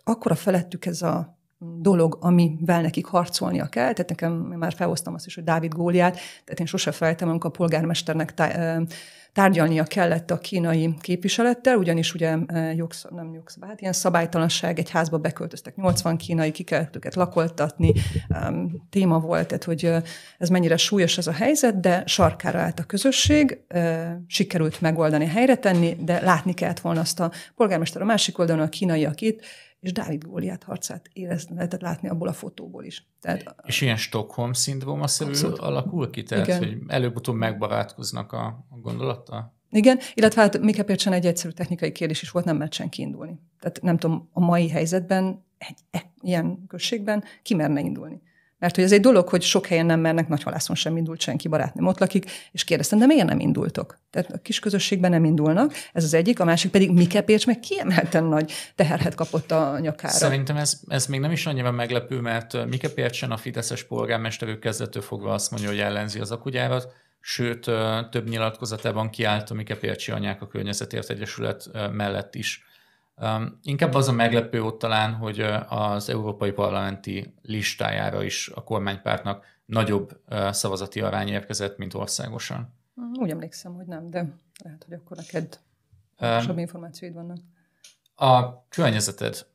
akkor a felettük ez a dolog, amivel nekik harcolnia kell. Tehát nekem már felhoztam azt is, hogy Dávid Góliát, tehát én sose felejtem, amikor a polgármesternek tárgyalnia kellett a kínai képviselettel, ugyanis ugye jogsz, nem jogszabály, hát ilyen szabálytalanság, egy házba beköltöztek 80 kínai, ki kellett őket lakoltatni, téma volt, tehát hogy ez mennyire súlyos ez a helyzet, de sarkára állt a közösség, sikerült megoldani, helyre tenni, de látni kellett volna azt a polgármester a másik oldalon, a kínaiak itt, és Dávid Góliát harcát érezni lehetett látni abból a fotóból is. Tehát, és ilyen Stockholm szindróma szerű alakul ki? Tehát, igen. hogy előbb-utóbb megbarátkoznak a, a gondolattal? Igen, illetve hát Mika Pércsen egy egyszerű technikai kérdés is volt, nem mert senki indulni. Tehát nem tudom, a mai helyzetben egy, egy ilyen községben ki merne indulni. Mert hogy ez egy dolog, hogy sok helyen nem mernek, halászon sem indult senki, barátnőm ott lakik, és kérdeztem, de miért nem indultok? Tehát a kis közösségben nem indulnak, ez az egyik, a másik pedig Mike Pécs meg kiemelten nagy teherhet kapott a nyakára. Szerintem ez, ez még nem is annyira meglepő, mert Mike Pécsen a fideszes polgármesterő kezdető fogva azt mondja, hogy ellenzi az akugyárat, sőt több nyilatkozatában kiállt a Mike Pécsi anyák a Környezetért Egyesület mellett is inkább az a meglepő ott talán, hogy az európai parlamenti listájára is a kormánypártnak nagyobb szavazati arány érkezett, mint országosan. Hm, úgy emlékszem, hogy nem, de lehet, hogy akkor neked um, információid vannak. A környezeted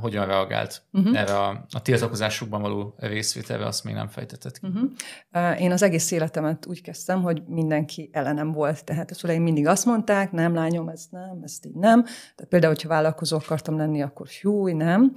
hogyan reagált uh-huh. erre a, a tiltakozásukban való részvételre, azt még nem fejtetett ki. Uh-huh. Én az egész életemet úgy kezdtem, hogy mindenki ellenem volt. Tehát a szüleim mindig azt mondták, nem lányom, ez nem, ezt így nem. Tehát például, hogyha vállalkozó akartam lenni, akkor fúj, nem. Uh,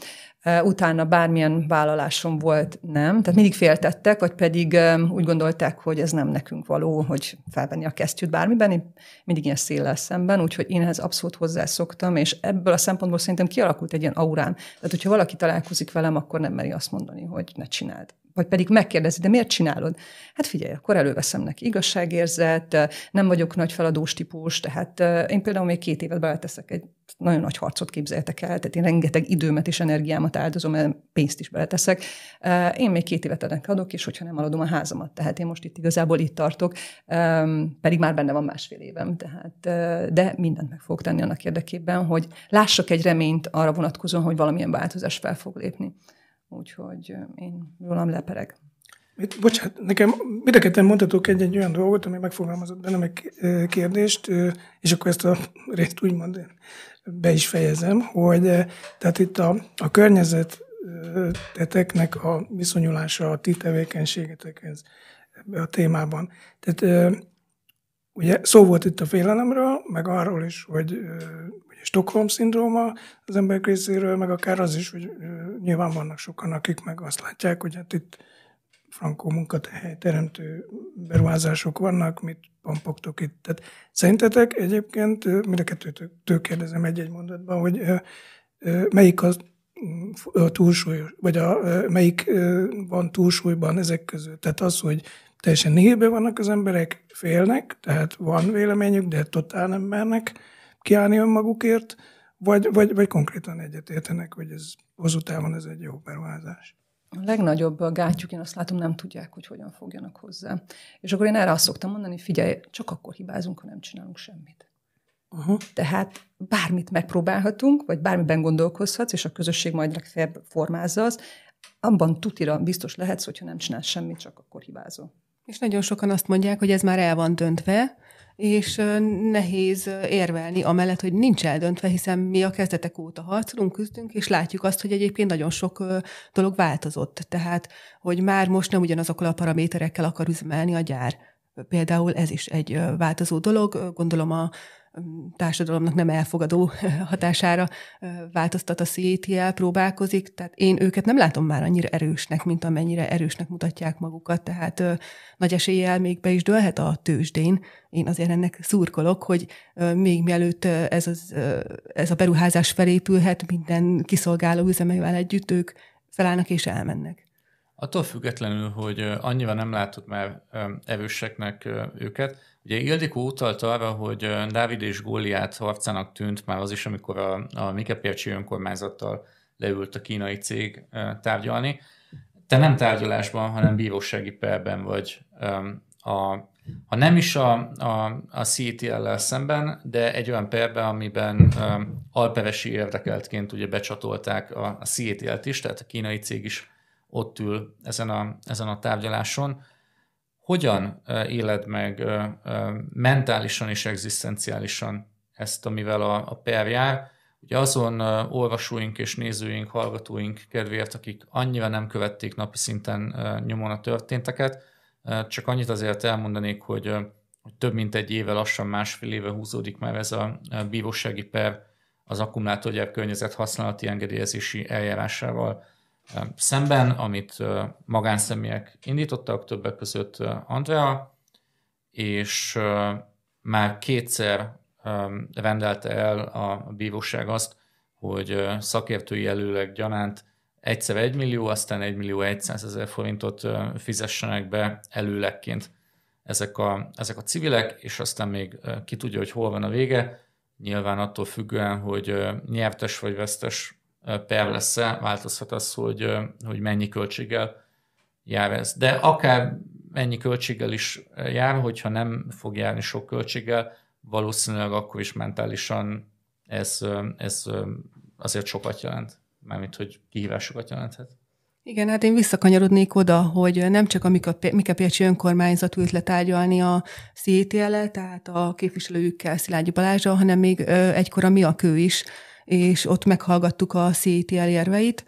utána bármilyen vállalásom volt, nem. Tehát mindig féltettek, vagy pedig úgy gondolták, hogy ez nem nekünk való, hogy felvenni a kesztyűt bármiben. Én mindig ilyen széllel szemben, úgyhogy én ehhez abszolút hozzászoktam, és ebből a szempontból szerintem kialakult egy ilyen aurám. Tehát, hogyha valaki találkozik velem, akkor nem meri azt mondani, hogy ne csináld vagy pedig megkérdezi, de miért csinálod? Hát figyelj, akkor előveszem neki igazságérzet, nem vagyok nagy feladós típus, tehát én például még két évet beleteszek egy nagyon nagy harcot képzeltek el, tehát én rengeteg időmet és energiámat áldozom, mert pénzt is beleteszek. Eh, én még két évet ennek adok, és hogyha nem aladom a házamat, tehát én most itt igazából itt tartok, pedig már benne van másfél évem, tehát, eh, de mindent meg fogok tenni annak érdekében, hogy lássak egy reményt arra vonatkozóan, hogy valamilyen változás fel fog lépni. Úgyhogy eh, én rólam lepereg. Bocsánat, nekem mind a ketten mondhatok egy-egy olyan dolgot, ami megfogalmazott bennem egy kérdést, és akkor ezt a részt mondom be is fejezem, hogy eh, tehát itt a, a környezeteteknek a viszonyulása a ti tevékenységetekhez ebbe a témában. Tehát eh, ugye szó volt itt a félelemről, meg arról is, hogy a eh, Stockholm-szindróma az emberek részéről, meg akár az is, hogy nyilván vannak sokan, akik meg azt látják, hogy hát itt frankó munkahely teremtő beruházások vannak, mit pampogtok itt. Tehát szerintetek egyébként, mind a kettőtől kérdezem egy-egy mondatban, hogy melyik az mm, a túlsúly, vagy a, melyik van túlsúlyban ezek közül. Tehát az, hogy teljesen nihilbe vannak az emberek, félnek, tehát van véleményük, de totál nem mernek kiállni önmagukért, vagy, vagy, vagy konkrétan egyetértenek, hogy ez hosszú távon ez egy jó beruházás a legnagyobb gátjuk, én azt látom, nem tudják, hogy hogyan fogjanak hozzá. És akkor én erre azt szoktam mondani, figyelj, csak akkor hibázunk, ha nem csinálunk semmit. Uh-huh. Tehát bármit megpróbálhatunk, vagy bármiben gondolkozhatsz, és a közösség majd legfeljebb formázza az, abban tutira biztos lehetsz, hogyha nem csinálsz semmit, csak akkor hibázol. És nagyon sokan azt mondják, hogy ez már el van döntve, és nehéz érvelni amellett, hogy nincs eldöntve, hiszen mi a kezdetek óta harcolunk, küzdünk, és látjuk azt, hogy egyébként nagyon sok dolog változott. Tehát, hogy már most nem ugyanazokkal a paraméterekkel akar üzemelni a gyár. Például ez is egy változó dolog, gondolom a társadalomnak nem elfogadó hatására változtat a CETL, próbálkozik, tehát én őket nem látom már annyira erősnek, mint amennyire erősnek mutatják magukat, tehát nagy eséllyel még be is dőlhet a tőzsdén. Én azért ennek szurkolok, hogy még mielőtt ez, az, ez a beruházás felépülhet, minden kiszolgáló üzemével együtt ők felállnak és elmennek. Attól függetlenül, hogy annyira nem látod már erőseknek őket, Ugye Ildikó utalt arra, hogy Dávid és Góliát harcának tűnt már az is, amikor a, a Mikepércsi önkormányzattal leült a kínai cég tárgyalni. Te nem tárgyalásban, hanem bírósági perben vagy. A, ha nem is a, a, a ctl lel szemben, de egy olyan perben, amiben alperesi érdekeltként ugye becsatolták a, a ctl t is, tehát a kínai cég is ott ül ezen a, ezen a tárgyaláson hogyan éled meg mentálisan és egzisztenciálisan ezt, amivel a, a per jár. Ugye azon olvasóink és nézőink, hallgatóink kedvéért, akik annyira nem követték napi szinten nyomon a történteket, csak annyit azért elmondanék, hogy több mint egy éve, lassan másfél éve húzódik már ez a bírósági per az akkumulátorgyár környezet használati engedélyezési eljárásával szemben, amit magánszemélyek indítottak, többek között Andrea, és már kétszer rendelte el a bíróság azt, hogy szakértői előleg gyanánt egyszer 1 millió, aztán 1 millió 100 ezer forintot fizessenek be előlegként ezek a, ezek a civilek, és aztán még ki tudja, hogy hol van a vége, nyilván attól függően, hogy nyertes vagy vesztes per lesz-e, változhat az, hogy, hogy mennyi költséggel jár ez. De akár mennyi költséggel is jár, hogyha nem fog járni sok költséggel, valószínűleg akkor is mentálisan ez, ez azért sokat jelent, mármint hogy kihívásokat jelenthet. Igen, hát én visszakanyarodnék oda, hogy nem csak a Mika Pécsi önkormányzat ült letárgyalni a ctl e el tehát a képviselőjükkel Szilágyi Balázsa, hanem még egykor a mi a kő is és ott meghallgattuk a CETL érveit.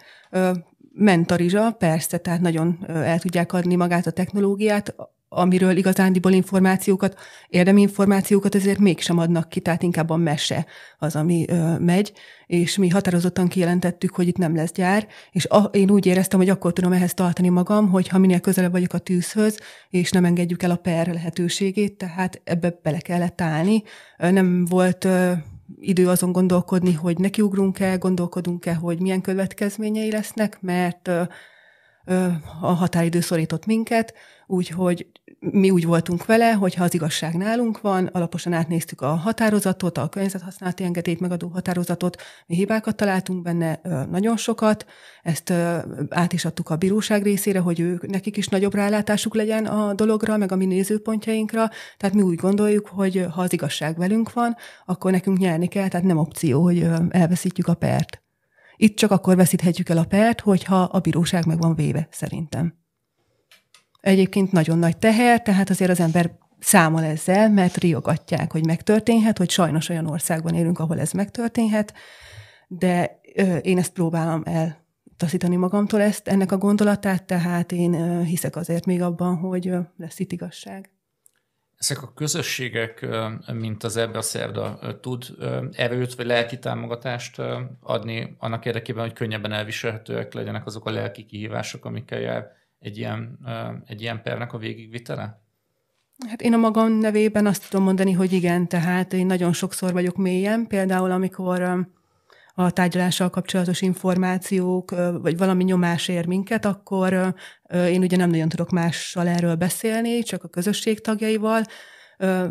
Ment a rizsa, persze, tehát nagyon el tudják adni magát a technológiát, amiről igazándiból információkat, érdemi információkat ezért mégsem adnak ki, tehát inkább a mese az, ami ö, megy, és mi határozottan kijelentettük, hogy itt nem lesz gyár, és a, én úgy éreztem, hogy akkor tudom ehhez tartani magam, hogy ha minél közelebb vagyok a tűzhöz, és nem engedjük el a per lehetőségét, tehát ebbe bele kellett állni. Nem volt ö, idő azon gondolkodni, hogy nekiugrunk-e, gondolkodunk-e, hogy milyen következményei lesznek, mert a határidő szorított minket, Úgyhogy mi úgy voltunk vele, hogy ha az igazság nálunk van, alaposan átnéztük a határozatot, a környezethasználati engedélyt megadó határozatot, mi hibákat találtunk benne, nagyon sokat, ezt át is adtuk a bíróság részére, hogy ők, nekik is nagyobb rálátásuk legyen a dologra, meg a mi nézőpontjainkra, tehát mi úgy gondoljuk, hogy ha az igazság velünk van, akkor nekünk nyerni kell, tehát nem opció, hogy elveszítjük a pert. Itt csak akkor veszíthetjük el a pert, hogyha a bíróság meg van véve, szerintem egyébként nagyon nagy teher, tehát azért az ember számol ezzel, mert riogatják, hogy megtörténhet, hogy sajnos olyan országban élünk, ahol ez megtörténhet, de ö, én ezt próbálom el taszítani magamtól ezt, ennek a gondolatát, tehát én ö, hiszek azért még abban, hogy ö, lesz itt igazság. Ezek a közösségek, mint az ebbe a szerda, tud erőt vagy lelki támogatást adni annak érdekében, hogy könnyebben elviselhetőek legyenek azok a lelki kihívások, amikkel jár egy ilyen, egy ilyen pernek a végigvitele? Hát én a magam nevében azt tudom mondani, hogy igen, tehát én nagyon sokszor vagyok mélyen, például amikor a tárgyalással kapcsolatos információk, vagy valami nyomás ér minket, akkor én ugye nem nagyon tudok mással erről beszélni, csak a közösség tagjaival,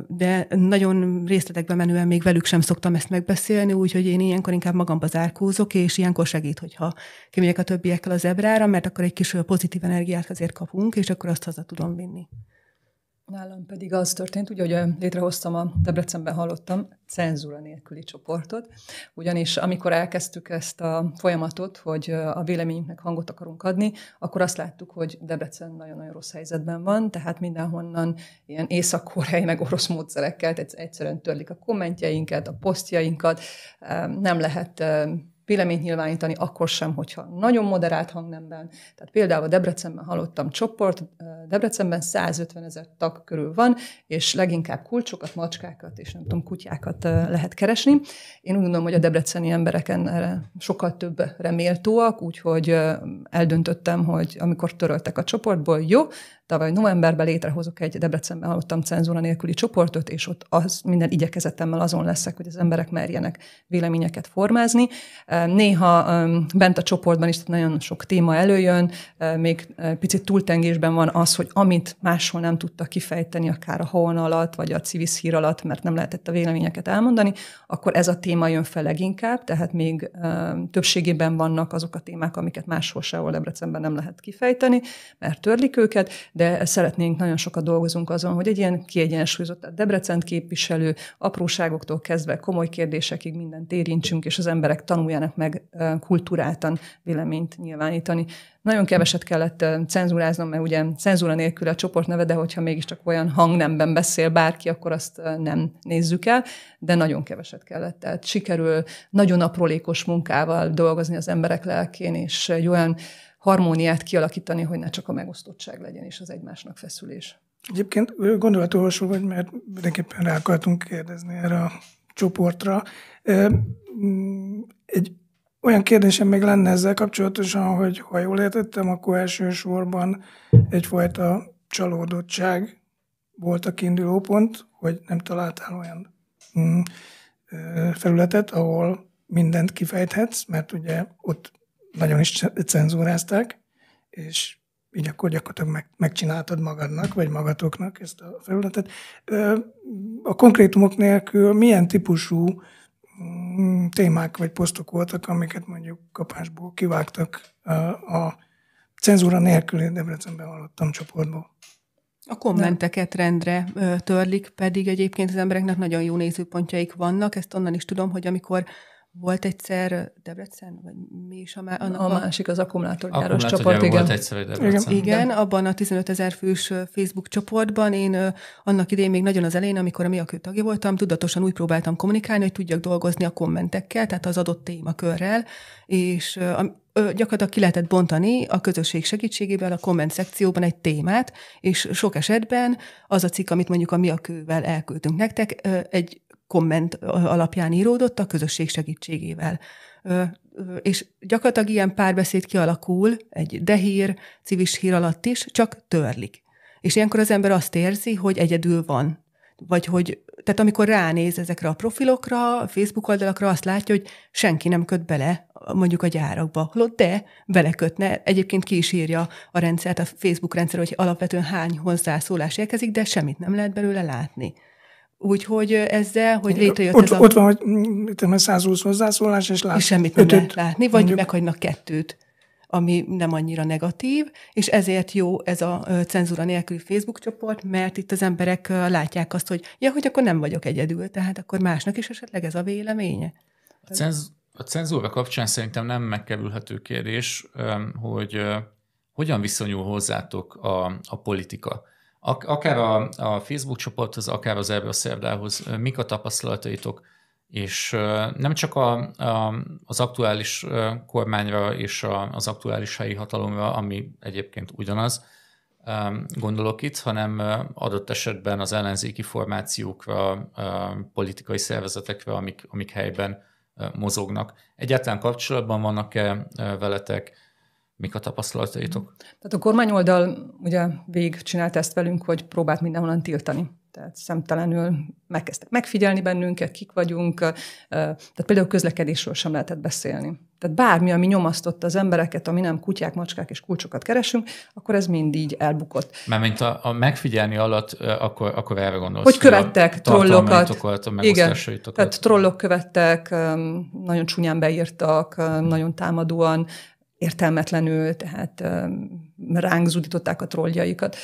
de nagyon részletekbe menően még velük sem szoktam ezt megbeszélni, úgyhogy én ilyenkor inkább magamba zárkózok, és ilyenkor segít, hogyha kimegyek a többiekkel az ebrára, mert akkor egy kis pozitív energiát azért kapunk, és akkor azt haza tudom vinni. Nálam pedig az történt, ugye, hogy létrehoztam a Debrecenben hallottam cenzúra nélküli csoportot, ugyanis amikor elkezdtük ezt a folyamatot, hogy a véleményünknek hangot akarunk adni, akkor azt láttuk, hogy Debrecen nagyon-nagyon rossz helyzetben van, tehát mindenhonnan ilyen észak-koreai meg orosz módszerekkel egyszerűen törlik a kommentjeinket, a posztjainkat, nem lehet véleményt nyilvánítani, akkor sem, hogyha nagyon moderált hangnemben. Tehát például Debrecenben hallottam csoport, Debrecenben 150 ezer tag körül van, és leginkább kulcsokat, macskákat és nem tudom, kutyákat lehet keresni. Én úgy gondolom, hogy a debreceni embereken erre sokkal több reméltóak, úgyhogy eldöntöttem, hogy amikor töröltek a csoportból, jó, tavaly novemberben létrehozok egy Debrecenben hallottam cenzúra nélküli csoportot, és ott az minden igyekezetemmel azon leszek, hogy az emberek merjenek véleményeket formázni. Néha bent a csoportban is nagyon sok téma előjön, még picit túltengésben van az, hogy amit máshol nem tudtak kifejteni, akár a hon alatt, vagy a civis hír alatt, mert nem lehetett a véleményeket elmondani, akkor ez a téma jön fel leginkább, tehát még többségében vannak azok a témák, amiket máshol sehol Debrecenben nem lehet kifejteni, mert törlik őket, de de szeretnénk, nagyon sokat dolgozunk azon, hogy egy ilyen kiegyensúlyozott, Debrecen képviselő, apróságoktól kezdve komoly kérdésekig mindent érintsünk, és az emberek tanuljanak meg kultúráltan véleményt nyilvánítani. Nagyon keveset kellett cenzúráznom, mert ugye cenzúra nélkül a csoport neve, de hogyha mégiscsak olyan hangnemben beszél bárki, akkor azt nem nézzük el, de nagyon keveset kellett. Tehát sikerül nagyon aprólékos munkával dolgozni az emberek lelkén, és egy olyan harmóniát kialakítani, hogy ne csak a megosztottság legyen és az egymásnak feszülés. Egyébként gondolatolvasó vagy, mert mindenképpen rá akartunk kérdezni erre a csoportra. Mm, egy olyan kérdésem még lenne ezzel kapcsolatosan, hogy ha jól értettem, akkor elsősorban egyfajta csalódottság volt a kiinduló pont, hogy nem találtál olyan mm, felületet, ahol mindent kifejthetsz, mert ugye ott nagyon is cenzúrázták, és így akkor gyakorlatilag meg, megcsináltad magadnak, vagy magatoknak ezt a felületet. A konkrétumok nélkül milyen típusú mm, témák vagy posztok voltak, amiket mondjuk kapásból kivágtak a cenzúra én Debrecenben hallottam csoportból. A kommenteket rendre törlik, pedig egyébként az embereknek nagyon jó nézőpontjaik vannak. Ezt onnan is tudom, hogy amikor volt egyszer Debrecen, vagy mi is a, má- a, a másik, az akkumulátorgyáros csapat, igen. Volt egyszer Debrecen. Igen, igen, abban a 15 ezer fős Facebook csoportban én annak idén még nagyon az elején, amikor a mi a tagja voltam, tudatosan úgy próbáltam kommunikálni, hogy tudjak dolgozni a kommentekkel, tehát az adott témakörrel, és a, gyakorlatilag ki lehetett bontani a közösség segítségével a komment szekcióban egy témát, és sok esetben az a cikk, amit mondjuk a mi a kővel elküldtünk nektek, egy komment alapján íródott a közösség segítségével. És gyakorlatilag ilyen párbeszéd kialakul, egy dehír, civis hír alatt is, csak törlik. És ilyenkor az ember azt érzi, hogy egyedül van. Vagy hogy, tehát amikor ránéz ezekre a profilokra, a Facebook oldalakra, azt látja, hogy senki nem köt bele mondjuk a gyárakba. Holott de belekötne, egyébként ki is írja a rendszert, a Facebook rendszer, hogy alapvetően hány hozzászólás érkezik, de semmit nem lehet belőle látni. Úgyhogy ezzel, hogy létrejött ott, ez a... Ott van, hogy 120 hozzászólás, és lát, És semmit nem lehet látni, vagy mondjuk. meghagynak kettőt ami nem annyira negatív, és ezért jó ez a cenzúra nélküli Facebook csoport, mert itt az emberek látják azt, hogy ja, hogy akkor nem vagyok egyedül, tehát akkor másnak is esetleg ez a véleménye. A, cenz, a cenzúra kapcsán szerintem nem megkerülhető kérdés, hogy hogyan viszonyul hozzátok a, a politika. Ak- akár a, a Facebook csoporthoz, akár az Erről Szerdához, mik a tapasztalataitok, és nem csak a, a, az aktuális kormányra és a, az aktuális helyi hatalomra, ami egyébként ugyanaz, gondolok itt, hanem adott esetben az ellenzéki formációkra, politikai szervezetekre, amik, amik helyben mozognak. Egyáltalán kapcsolatban vannak-e veletek, Mik a tapasztalataitok? Tehát a kormány oldal, ugye végig csinált ezt velünk, hogy próbált mindenhonnan tiltani. Tehát szemtelenül megkezdtek megfigyelni bennünket, kik vagyunk, tehát például közlekedésről sem lehetett beszélni. Tehát bármi, ami nyomasztotta az embereket, ami nem kutyák, macskák és kulcsokat keresünk, akkor ez mind így elbukott. mint a, a megfigyelni alatt, akkor, akkor erre gondolsz. Hogy követtek hogy trollokat. Igen, tehát trollok követtek, nagyon csúnyán beírtak, nagyon támadóan, értelmetlenül, tehát ránk zudították a trolljaikat.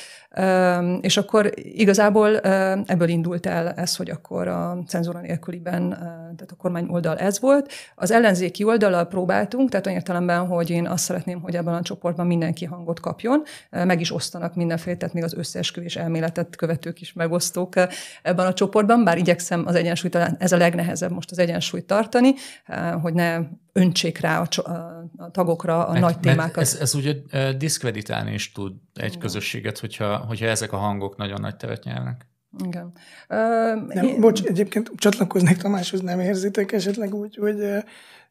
És akkor igazából ebből indult el ez, hogy akkor a cenzúra nélküliben, tehát a kormány oldal ez volt. Az ellenzéki oldalal próbáltunk, tehát olyan értelemben, hogy én azt szeretném, hogy ebben a csoportban mindenki hangot kapjon, meg is osztanak mindenféle, tehát még az összeesküvés elméletet követők is megosztók ebben a csoportban, bár igyekszem az egyensúlyt, ez a legnehezebb most az egyensúlyt tartani, hogy ne öntsék rá a, a tagokra a mert, nagy témákat. Mert ez, ez ugye diszkredit szétszétálni is tud egy Igen. közösséget, hogyha, hogyha ezek a hangok nagyon nagy tevet nyernek. Igen. Uh, nem, én... Bocs, egyébként csatlakoznék Tamáshoz, nem érzitek esetleg úgy, hogy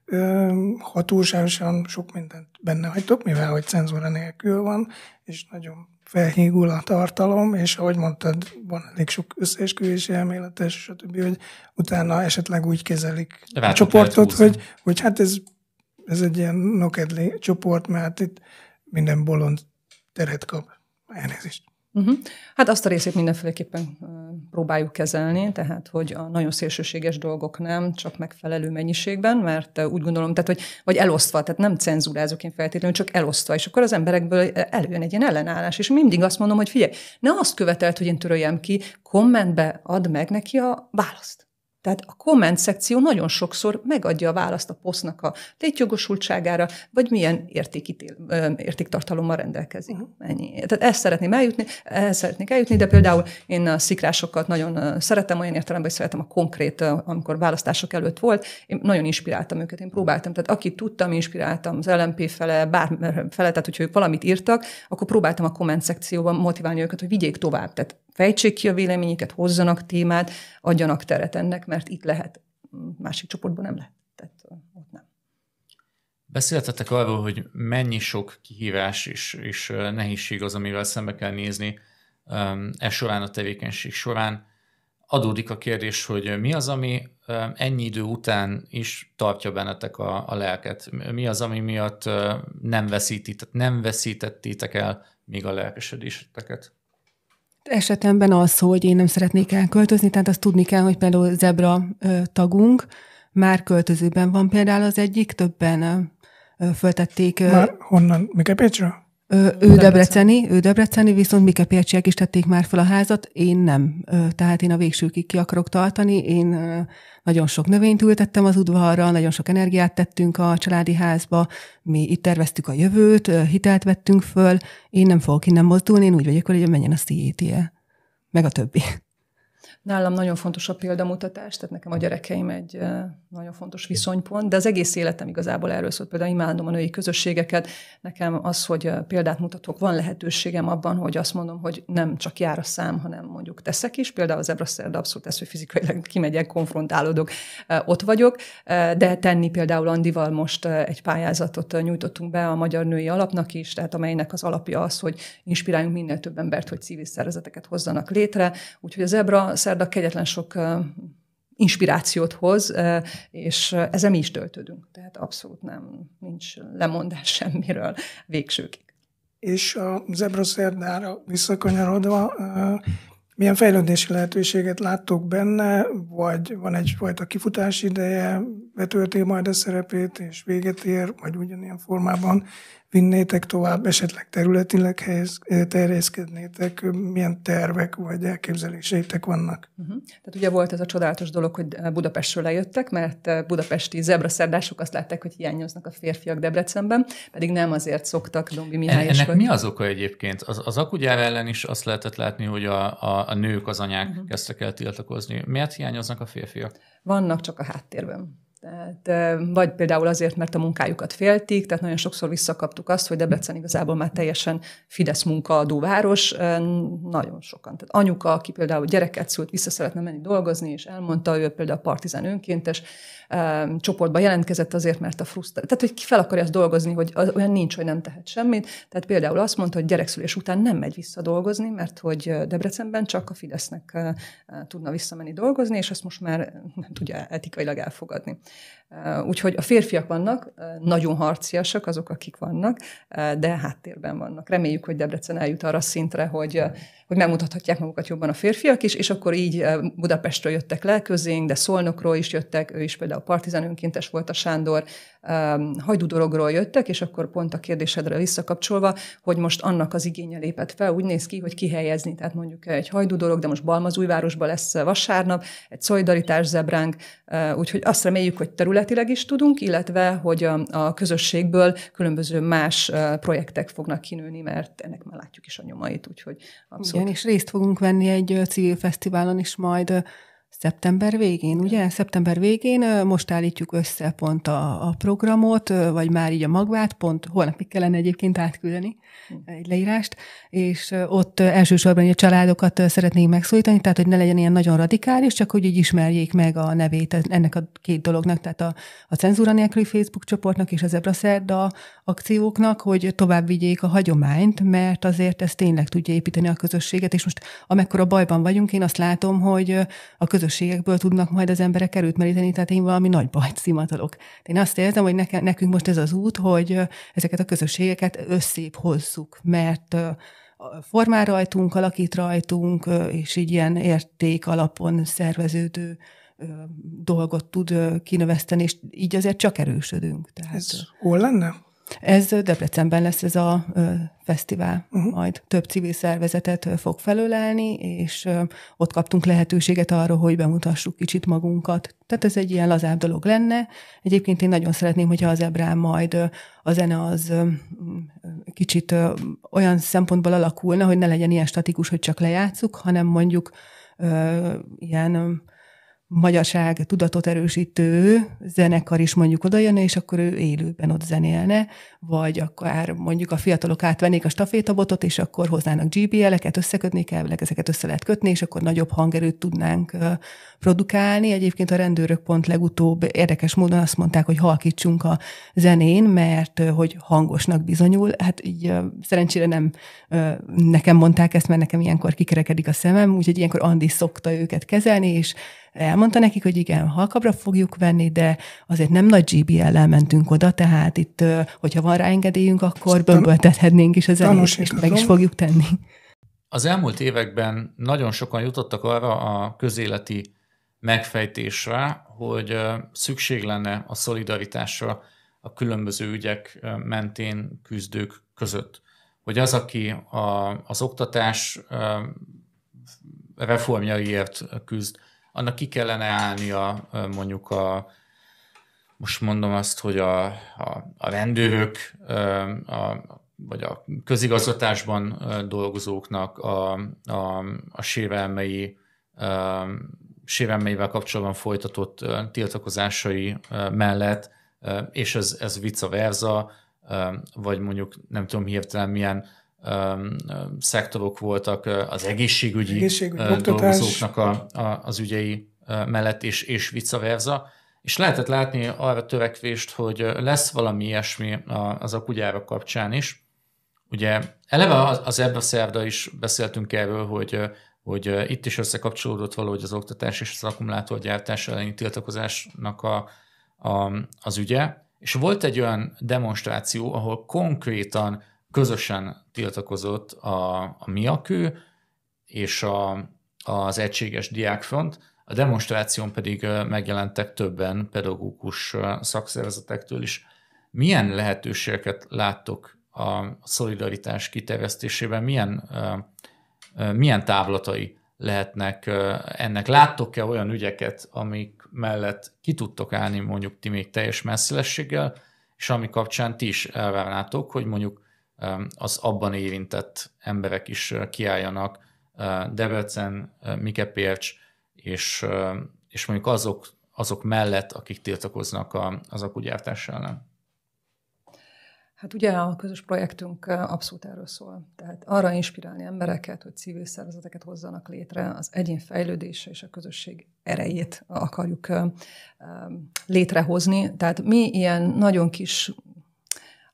uh, ha túlságosan sok mindent benne hagytok, mivel hogy cenzúra nélkül van, és nagyon felhígul a tartalom, és ahogy mondtad, van elég sok összeesküvési elméletes, és stb., hogy utána esetleg úgy kezelik a csoportot, hogy, hogy hát ez, ez egy ilyen nokedli csoport, mert itt minden bolond teret kap. Elnézést. Uh-huh. Hát azt a részét mindenféleképpen próbáljuk kezelni, tehát hogy a nagyon szélsőséges dolgok nem, csak megfelelő mennyiségben, mert úgy gondolom, tehát hogy, vagy elosztva, tehát nem cenzúrázok én feltétlenül, csak elosztva, és akkor az emberekből előjön egy ilyen ellenállás, és mindig azt mondom, hogy figyelj, ne azt követelt, hogy én töröljem ki, kommentbe add meg neki a választ. Tehát a komment szekció nagyon sokszor megadja a választ a posztnak a létjogosultságára, vagy milyen értékítél, értéktartalommal rendelkezik. Uh-huh. Ennyi. Tehát ezt szeretném eljutni, ezt szeretnék eljutni, de például én a szikrásokat nagyon szeretem, olyan értelemben, hogy szeretem a konkrét, amikor választások előtt volt, én nagyon inspiráltam őket, én próbáltam. Tehát aki tudtam, inspiráltam az LMP fele, bár fele, tehát hogyha ők valamit írtak, akkor próbáltam a komment szekcióban motiválni őket, hogy vigyék tovább. Tehát fejtsék ki a véleményüket, hozzanak témát, adjanak teret ennek, mert itt lehet, másik csoportban nem lehet. Tehát ott nem. Beszéltetek arról, hogy mennyi sok kihívás és, és nehézség az, amivel szembe kell nézni e során a tevékenység során. Adódik a kérdés, hogy mi az, ami ennyi idő után is tartja bennetek a, a lelket? Mi az, ami miatt nem veszíti, nem veszítettétek el még a lelkesedéseteket? esetemben az, hogy én nem szeretnék elköltözni, tehát azt tudni kell, hogy például zebra tagunk már költözőben van például az egyik, többen föltették. Már honnan? Még a Pécsről? Ö, ő debreceni, ő debreceni, viszont Mike Pércsiek is tették már fel a házat, én nem. Tehát én a végsőkig ki akarok tartani, én nagyon sok növényt ültettem az udvarra, nagyon sok energiát tettünk a családi házba, mi itt terveztük a jövőt, hitelt vettünk föl, én nem fogok innen mozdulni, én úgy vagyok, hogy menjen a CETE, meg a többi. Nálam nagyon fontos a példamutatás, tehát nekem a gyerekeim egy nagyon fontos viszonypont, de az egész életem igazából erről szólt. Például imádom a női közösségeket, nekem az, hogy példát mutatok, van lehetőségem abban, hogy azt mondom, hogy nem csak jár a szám, hanem mondjuk teszek is. Például az Ebraszerd abszolút tesz, hogy fizikailag kimegyek, konfrontálódok, ott vagyok, de tenni például Andival most egy pályázatot nyújtottunk be a Magyar Női Alapnak is, tehát amelynek az alapja az, hogy inspiráljunk minél több embert, hogy civil szervezeteket hozzanak létre. Úgyhogy az Ebra gazdag kegyetlen sok inspirációt hoz, és ezzel mi is töltődünk. Tehát abszolút nem, nincs lemondás semmiről végsőkig. És a zebra szerdára visszakanyarodva, milyen fejlődési lehetőséget láttok benne, vagy van egyfajta kifutás ideje, betölti majd a szerepét, és véget ér, vagy ugyanilyen formában vinnétek tovább, esetleg területileg helyez, terjeszkednétek, milyen tervek vagy elképzeléseitek vannak? Uh-huh. Tehát ugye volt ez a csodálatos dolog, hogy Budapestről lejöttek, mert budapesti zebraszerdások azt látták, hogy hiányoznak a férfiak Debrecenben, pedig nem azért szoktak Dombi Mihály Ennek mi az oka egyébként? Az, az akugyár ellen is azt lehetett látni, hogy a, a, a nők, az anyák uh-huh. kezdtek el tiltakozni. Miért hiányoznak a férfiak? Vannak csak a háttérben. Tehát, vagy például azért, mert a munkájukat féltik, tehát nagyon sokszor visszakaptuk azt, hogy Debrecen igazából már teljesen Fidesz munkaadó város, nagyon sokan. Tehát anyuka, aki például gyereket szült, vissza szeretne menni dolgozni, és elmondta, ő például partizán önkéntes, csoportba jelentkezett azért, mert a frusztra... Tehát, hogy fel akarja azt dolgozni, hogy az, olyan nincs, hogy nem tehet semmit. Tehát például azt mondta, hogy gyerekszülés után nem megy vissza dolgozni, mert hogy Debrecenben csak a Fidesznek tudna visszamenni dolgozni, és ezt most már nem tudja etikailag elfogadni. Úgyhogy a férfiak vannak, nagyon harciasak azok, akik vannak, de háttérben vannak. Reméljük, hogy Debrecen eljut arra szintre, hogy, hogy megmutathatják magukat jobban a férfiak is, és akkor így Budapestről jöttek le közénk, de Szolnokról is jöttek, ő is például partizán önkéntes volt a Sándor, hajdudorogról jöttek, és akkor pont a kérdésedre visszakapcsolva, hogy most annak az igénye lépett fel, úgy néz ki, hogy kihelyezni, tehát mondjuk egy hajdudorog, de most Balmazújvárosban lesz vasárnap, egy szolidaritás zebránk, úgyhogy azt reméljük, hogy terület területileg is tudunk, illetve hogy a, a közösségből különböző más projektek fognak kinőni, mert ennek már látjuk is a nyomait, úgyhogy abszolút. Igen, és részt fogunk venni egy civil fesztiválon is majd Szeptember végén, ugye? Szeptember végén most állítjuk össze pont a, a programot, vagy már így a magvát, pont holnapig kellene egyébként átküldeni hm. egy leírást, és ott elsősorban a családokat szeretnénk megszólítani, tehát hogy ne legyen ilyen nagyon radikális, csak hogy így ismerjék meg a nevét e-, ennek a két dolognak, tehát a, a cenzúra nélküli Facebook csoportnak és az Ebra Szerda akcióknak, hogy tovább vigyék a hagyományt, mert azért ez tényleg tudja építeni a közösséget, és most amekkora bajban vagyunk, én azt látom, hogy a közösség közösségekből tudnak majd az emberek erőt meríteni, tehát én valami nagy bajt szimatolok. Én azt érzem, hogy nekem, nekünk most ez az út, hogy ezeket a közösségeket összép hozzuk, mert formál rajtunk, alakít rajtunk, és így ilyen érték alapon szerveződő dolgot tud kinöveszteni, és így azért csak erősödünk. Tehát... Ez hol lenne? Ez Debrecenben lesz ez a fesztivál, uh-huh. majd több civil szervezetet fog felölelni, és ott kaptunk lehetőséget arra, hogy bemutassuk kicsit magunkat. Tehát ez egy ilyen lazább dolog lenne. Egyébként én nagyon szeretném, hogyha az ebrán majd a zene az kicsit olyan szempontból alakulna, hogy ne legyen ilyen statikus, hogy csak lejátszuk, hanem mondjuk ilyen magyarság tudatot erősítő zenekar is mondjuk jönne, és akkor ő élőben ott zenélne, vagy akár mondjuk a fiatalok átvennék a stafétabotot, és akkor hoznának GBL-eket, összekötni kell, ezeket össze lehet kötni, és akkor nagyobb hangerőt tudnánk produkálni. Egyébként a rendőrök pont legutóbb érdekes módon azt mondták, hogy halkítsunk a zenén, mert hogy hangosnak bizonyul. Hát így szerencsére nem nekem mondták ezt, mert nekem ilyenkor kikerekedik a szemem, úgyhogy ilyenkor Andi szokta őket kezelni, és elmondta nekik, hogy igen, halkabra fogjuk venni, de azért nem nagy gbl el mentünk oda, tehát itt, hogyha van rá engedélyünk, akkor bömböltethetnénk is az elés, és meg is fogjuk tenni. Az elmúlt években nagyon sokan jutottak arra a közéleti megfejtésre, hogy szükség lenne a szolidaritásra a különböző ügyek mentén küzdők között. Hogy az, aki a, az oktatás reformjaiért küzd, annak ki kellene állnia mondjuk a, most mondom azt, hogy a, a, a rendőrök, a, vagy a közigazgatásban dolgozóknak a, a, a sérelmei, a, sérelmeivel kapcsolatban folytatott tiltakozásai mellett, és ez, ez vice versa, vagy mondjuk nem tudom hirtelen milyen szektorok voltak az egészségügyi, egészségügyi dolgozóknak a, a, az ügyei mellett, és, és vice versa. És lehetett látni arra törekvést, hogy lesz valami ilyesmi az akugyára kapcsán is. Ugye eleve az, az ebben szerda is beszéltünk erről, hogy hogy itt is összekapcsolódott valahogy az oktatás és az akkumulátorgyártás elleni tiltakozásnak a, a, az ügye, és volt egy olyan demonstráció, ahol konkrétan közösen tiltakozott a, a Miakő és a, az Egységes Diákfront, a demonstráción pedig megjelentek többen pedagógus szakszervezetektől is. Milyen lehetőségeket láttok a szolidaritás kiterjesztésében, milyen, milyen távlatai lehetnek ennek? Láttok-e olyan ügyeket, amik mellett ki tudtok állni mondjuk ti még teljes messzélességgel, és ami kapcsán ti is elvárnátok, hogy mondjuk az abban érintett emberek is kiálljanak, Debrecen, Pércs, és, és mondjuk azok, azok mellett, akik tiltakoznak a, az akugyártás ellen. Hát ugye a közös projektünk abszolút erről szól. Tehát arra inspirálni embereket, hogy civil szervezeteket hozzanak létre, az egyén fejlődése és a közösség erejét akarjuk létrehozni. Tehát mi ilyen nagyon kis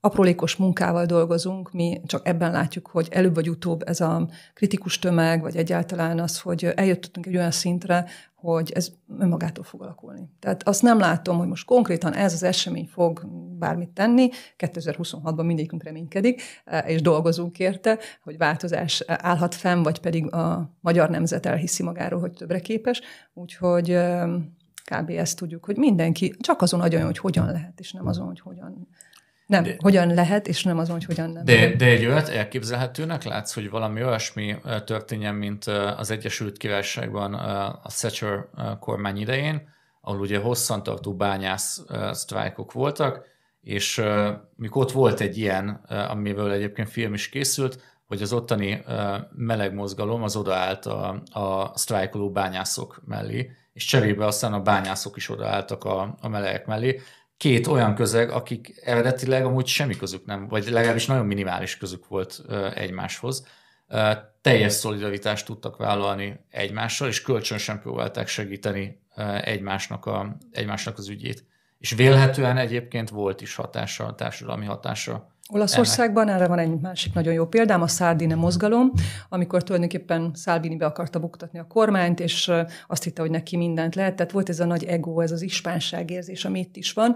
aprólékos munkával dolgozunk, mi csak ebben látjuk, hogy előbb vagy utóbb ez a kritikus tömeg, vagy egyáltalán az, hogy eljöttünk egy olyan szintre, hogy ez önmagától fog alakulni. Tehát azt nem látom, hogy most konkrétan ez az esemény fog bármit tenni. 2026-ban mindegyikünk reménykedik, eh, és dolgozunk érte, hogy változás állhat fenn, vagy pedig a magyar nemzet elhiszi magáról, hogy többre képes. Úgyhogy eh, kb. ezt tudjuk, hogy mindenki csak azon agyon, hogy hogyan lehet, és nem azon, hogy hogyan nem, de, hogyan lehet, és nem azon, hogy hogyan nem. De, de egy olyat elképzelhetőnek látsz, hogy valami olyasmi történjen, mint az Egyesült Királyságban a Thatcher kormány idején, ahol ugye hosszantartó bányász sztrájkok voltak, és mikor ott volt egy ilyen, amiből egyébként film is készült, hogy az ottani meleg mozgalom az odaállt a, a sztrájkoló bányászok mellé, és cserébe aztán a bányászok is odaálltak a, a melegek mellé két olyan közeg, akik eredetileg amúgy semmi közük nem, vagy legalábbis nagyon minimális közük volt egymáshoz. Teljes szolidaritást tudtak vállalni egymással, és kölcsönösen próbálták segíteni egymásnak, a, egymásnak az ügyét. És vélhetően egyébként volt is hatása, társadalmi hatása Olaszországban erre van egy másik nagyon jó példám, a Szárdine mozgalom, amikor tulajdonképpen Salvini be akarta buktatni a kormányt, és azt hitte, hogy neki mindent lehet. Tehát volt ez a nagy ego, ez az ispánságérzés, ami itt is van,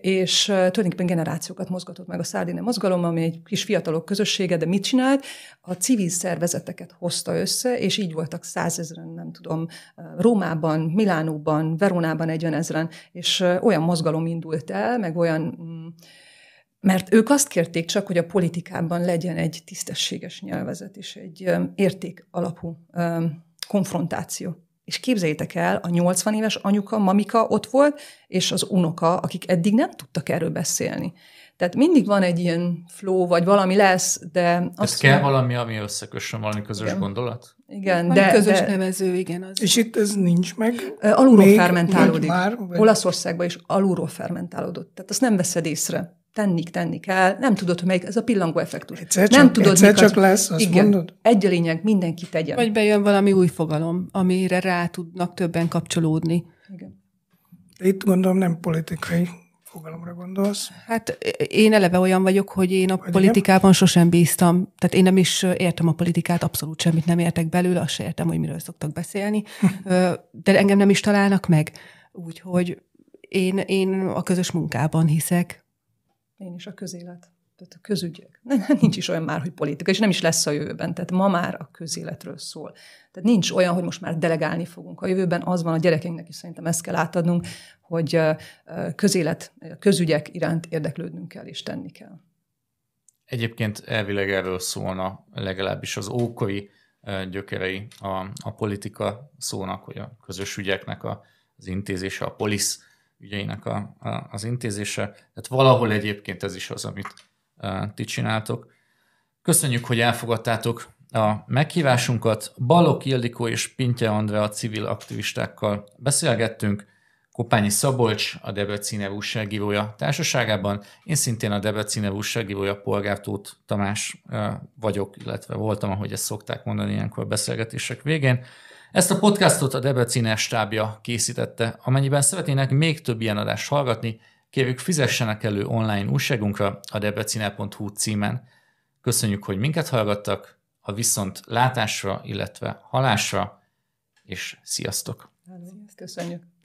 és tulajdonképpen generációkat mozgatott meg a Szárdine mozgalom, ami egy kis fiatalok közössége, de mit csinált? A civil szervezeteket hozta össze, és így voltak százezren, nem tudom, Rómában, Milánóban, Veronában egy ezren, és olyan mozgalom indult el, meg olyan mm, mert ők azt kérték csak, hogy a politikában legyen egy tisztességes nyelvezet és egy érték alapú konfrontáció. És képzeljétek el, a 80 éves anyuka, mamika ott volt, és az unoka, akik eddig nem tudtak erről beszélni. Tehát mindig van egy ilyen flow, vagy valami lesz, de... Ez kell mondja, valami, ami összekössön, valami közös igen. gondolat? Igen, de... közös de, nevező, igen. Az. És itt ez nincs meg? Alulról Még fermentálódik. Már, vagy... Olaszországban is alulról fermentálódott. Tehát azt nem veszed észre tenni, tenni kell, nem tudod, hogy melyik, ez a pillangó effektus. Egyszer nem csak, tudod, egyszer csak az... lesz, azt igen, mondod? Egy a lényeg, mindenki tegyen. Vagy bejön valami új fogalom, amire rá tudnak többen kapcsolódni. Igen. De itt gondolom nem politikai fogalomra gondolsz? Hát én eleve olyan vagyok, hogy én a Vagy politikában igen? sosem bíztam. Tehát én nem is értem a politikát, abszolút semmit nem értek belőle, azt sem értem, hogy miről szoktak beszélni. De engem nem is találnak meg. Úgyhogy én, én a közös munkában hiszek, én is a közélet, tehát a közügyek. Nincs is olyan már, hogy politika, és nem is lesz a jövőben. Tehát ma már a közéletről szól. Tehát nincs olyan, hogy most már delegálni fogunk. A jövőben az van a gyerekeinknek is szerintem ezt kell átadnunk, hogy közélet, közügyek iránt érdeklődnünk kell és tenni kell. Egyébként elvileg erről szólna legalábbis az ókori gyökerei a, a politika szónak, hogy a közös ügyeknek a, az intézése, a polisz ügyeinek a, a, az intézése. Tehát valahol egyébként ez is az, amit a, ti csináltok. Köszönjük, hogy elfogadtátok a meghívásunkat. Balok Ildikó és Pintje Andrea civil aktivistákkal beszélgettünk. Kopányi Szabolcs, a Debrecen Nev újságírója társaságában. Én szintén a Debrecen Nev újságírója Polgártót Tamás vagyok, illetve voltam, ahogy ezt szokták mondani ilyenkor a beszélgetések végén. Ezt a podcastot a Debrecen stábja készítette. Amennyiben szeretnének még több ilyen adást hallgatni, kérjük fizessenek elő online újságunkra a debrecine.hu címen. Köszönjük, hogy minket hallgattak, a viszont látásra, illetve halásra, és sziasztok! Hát, Köszönjük!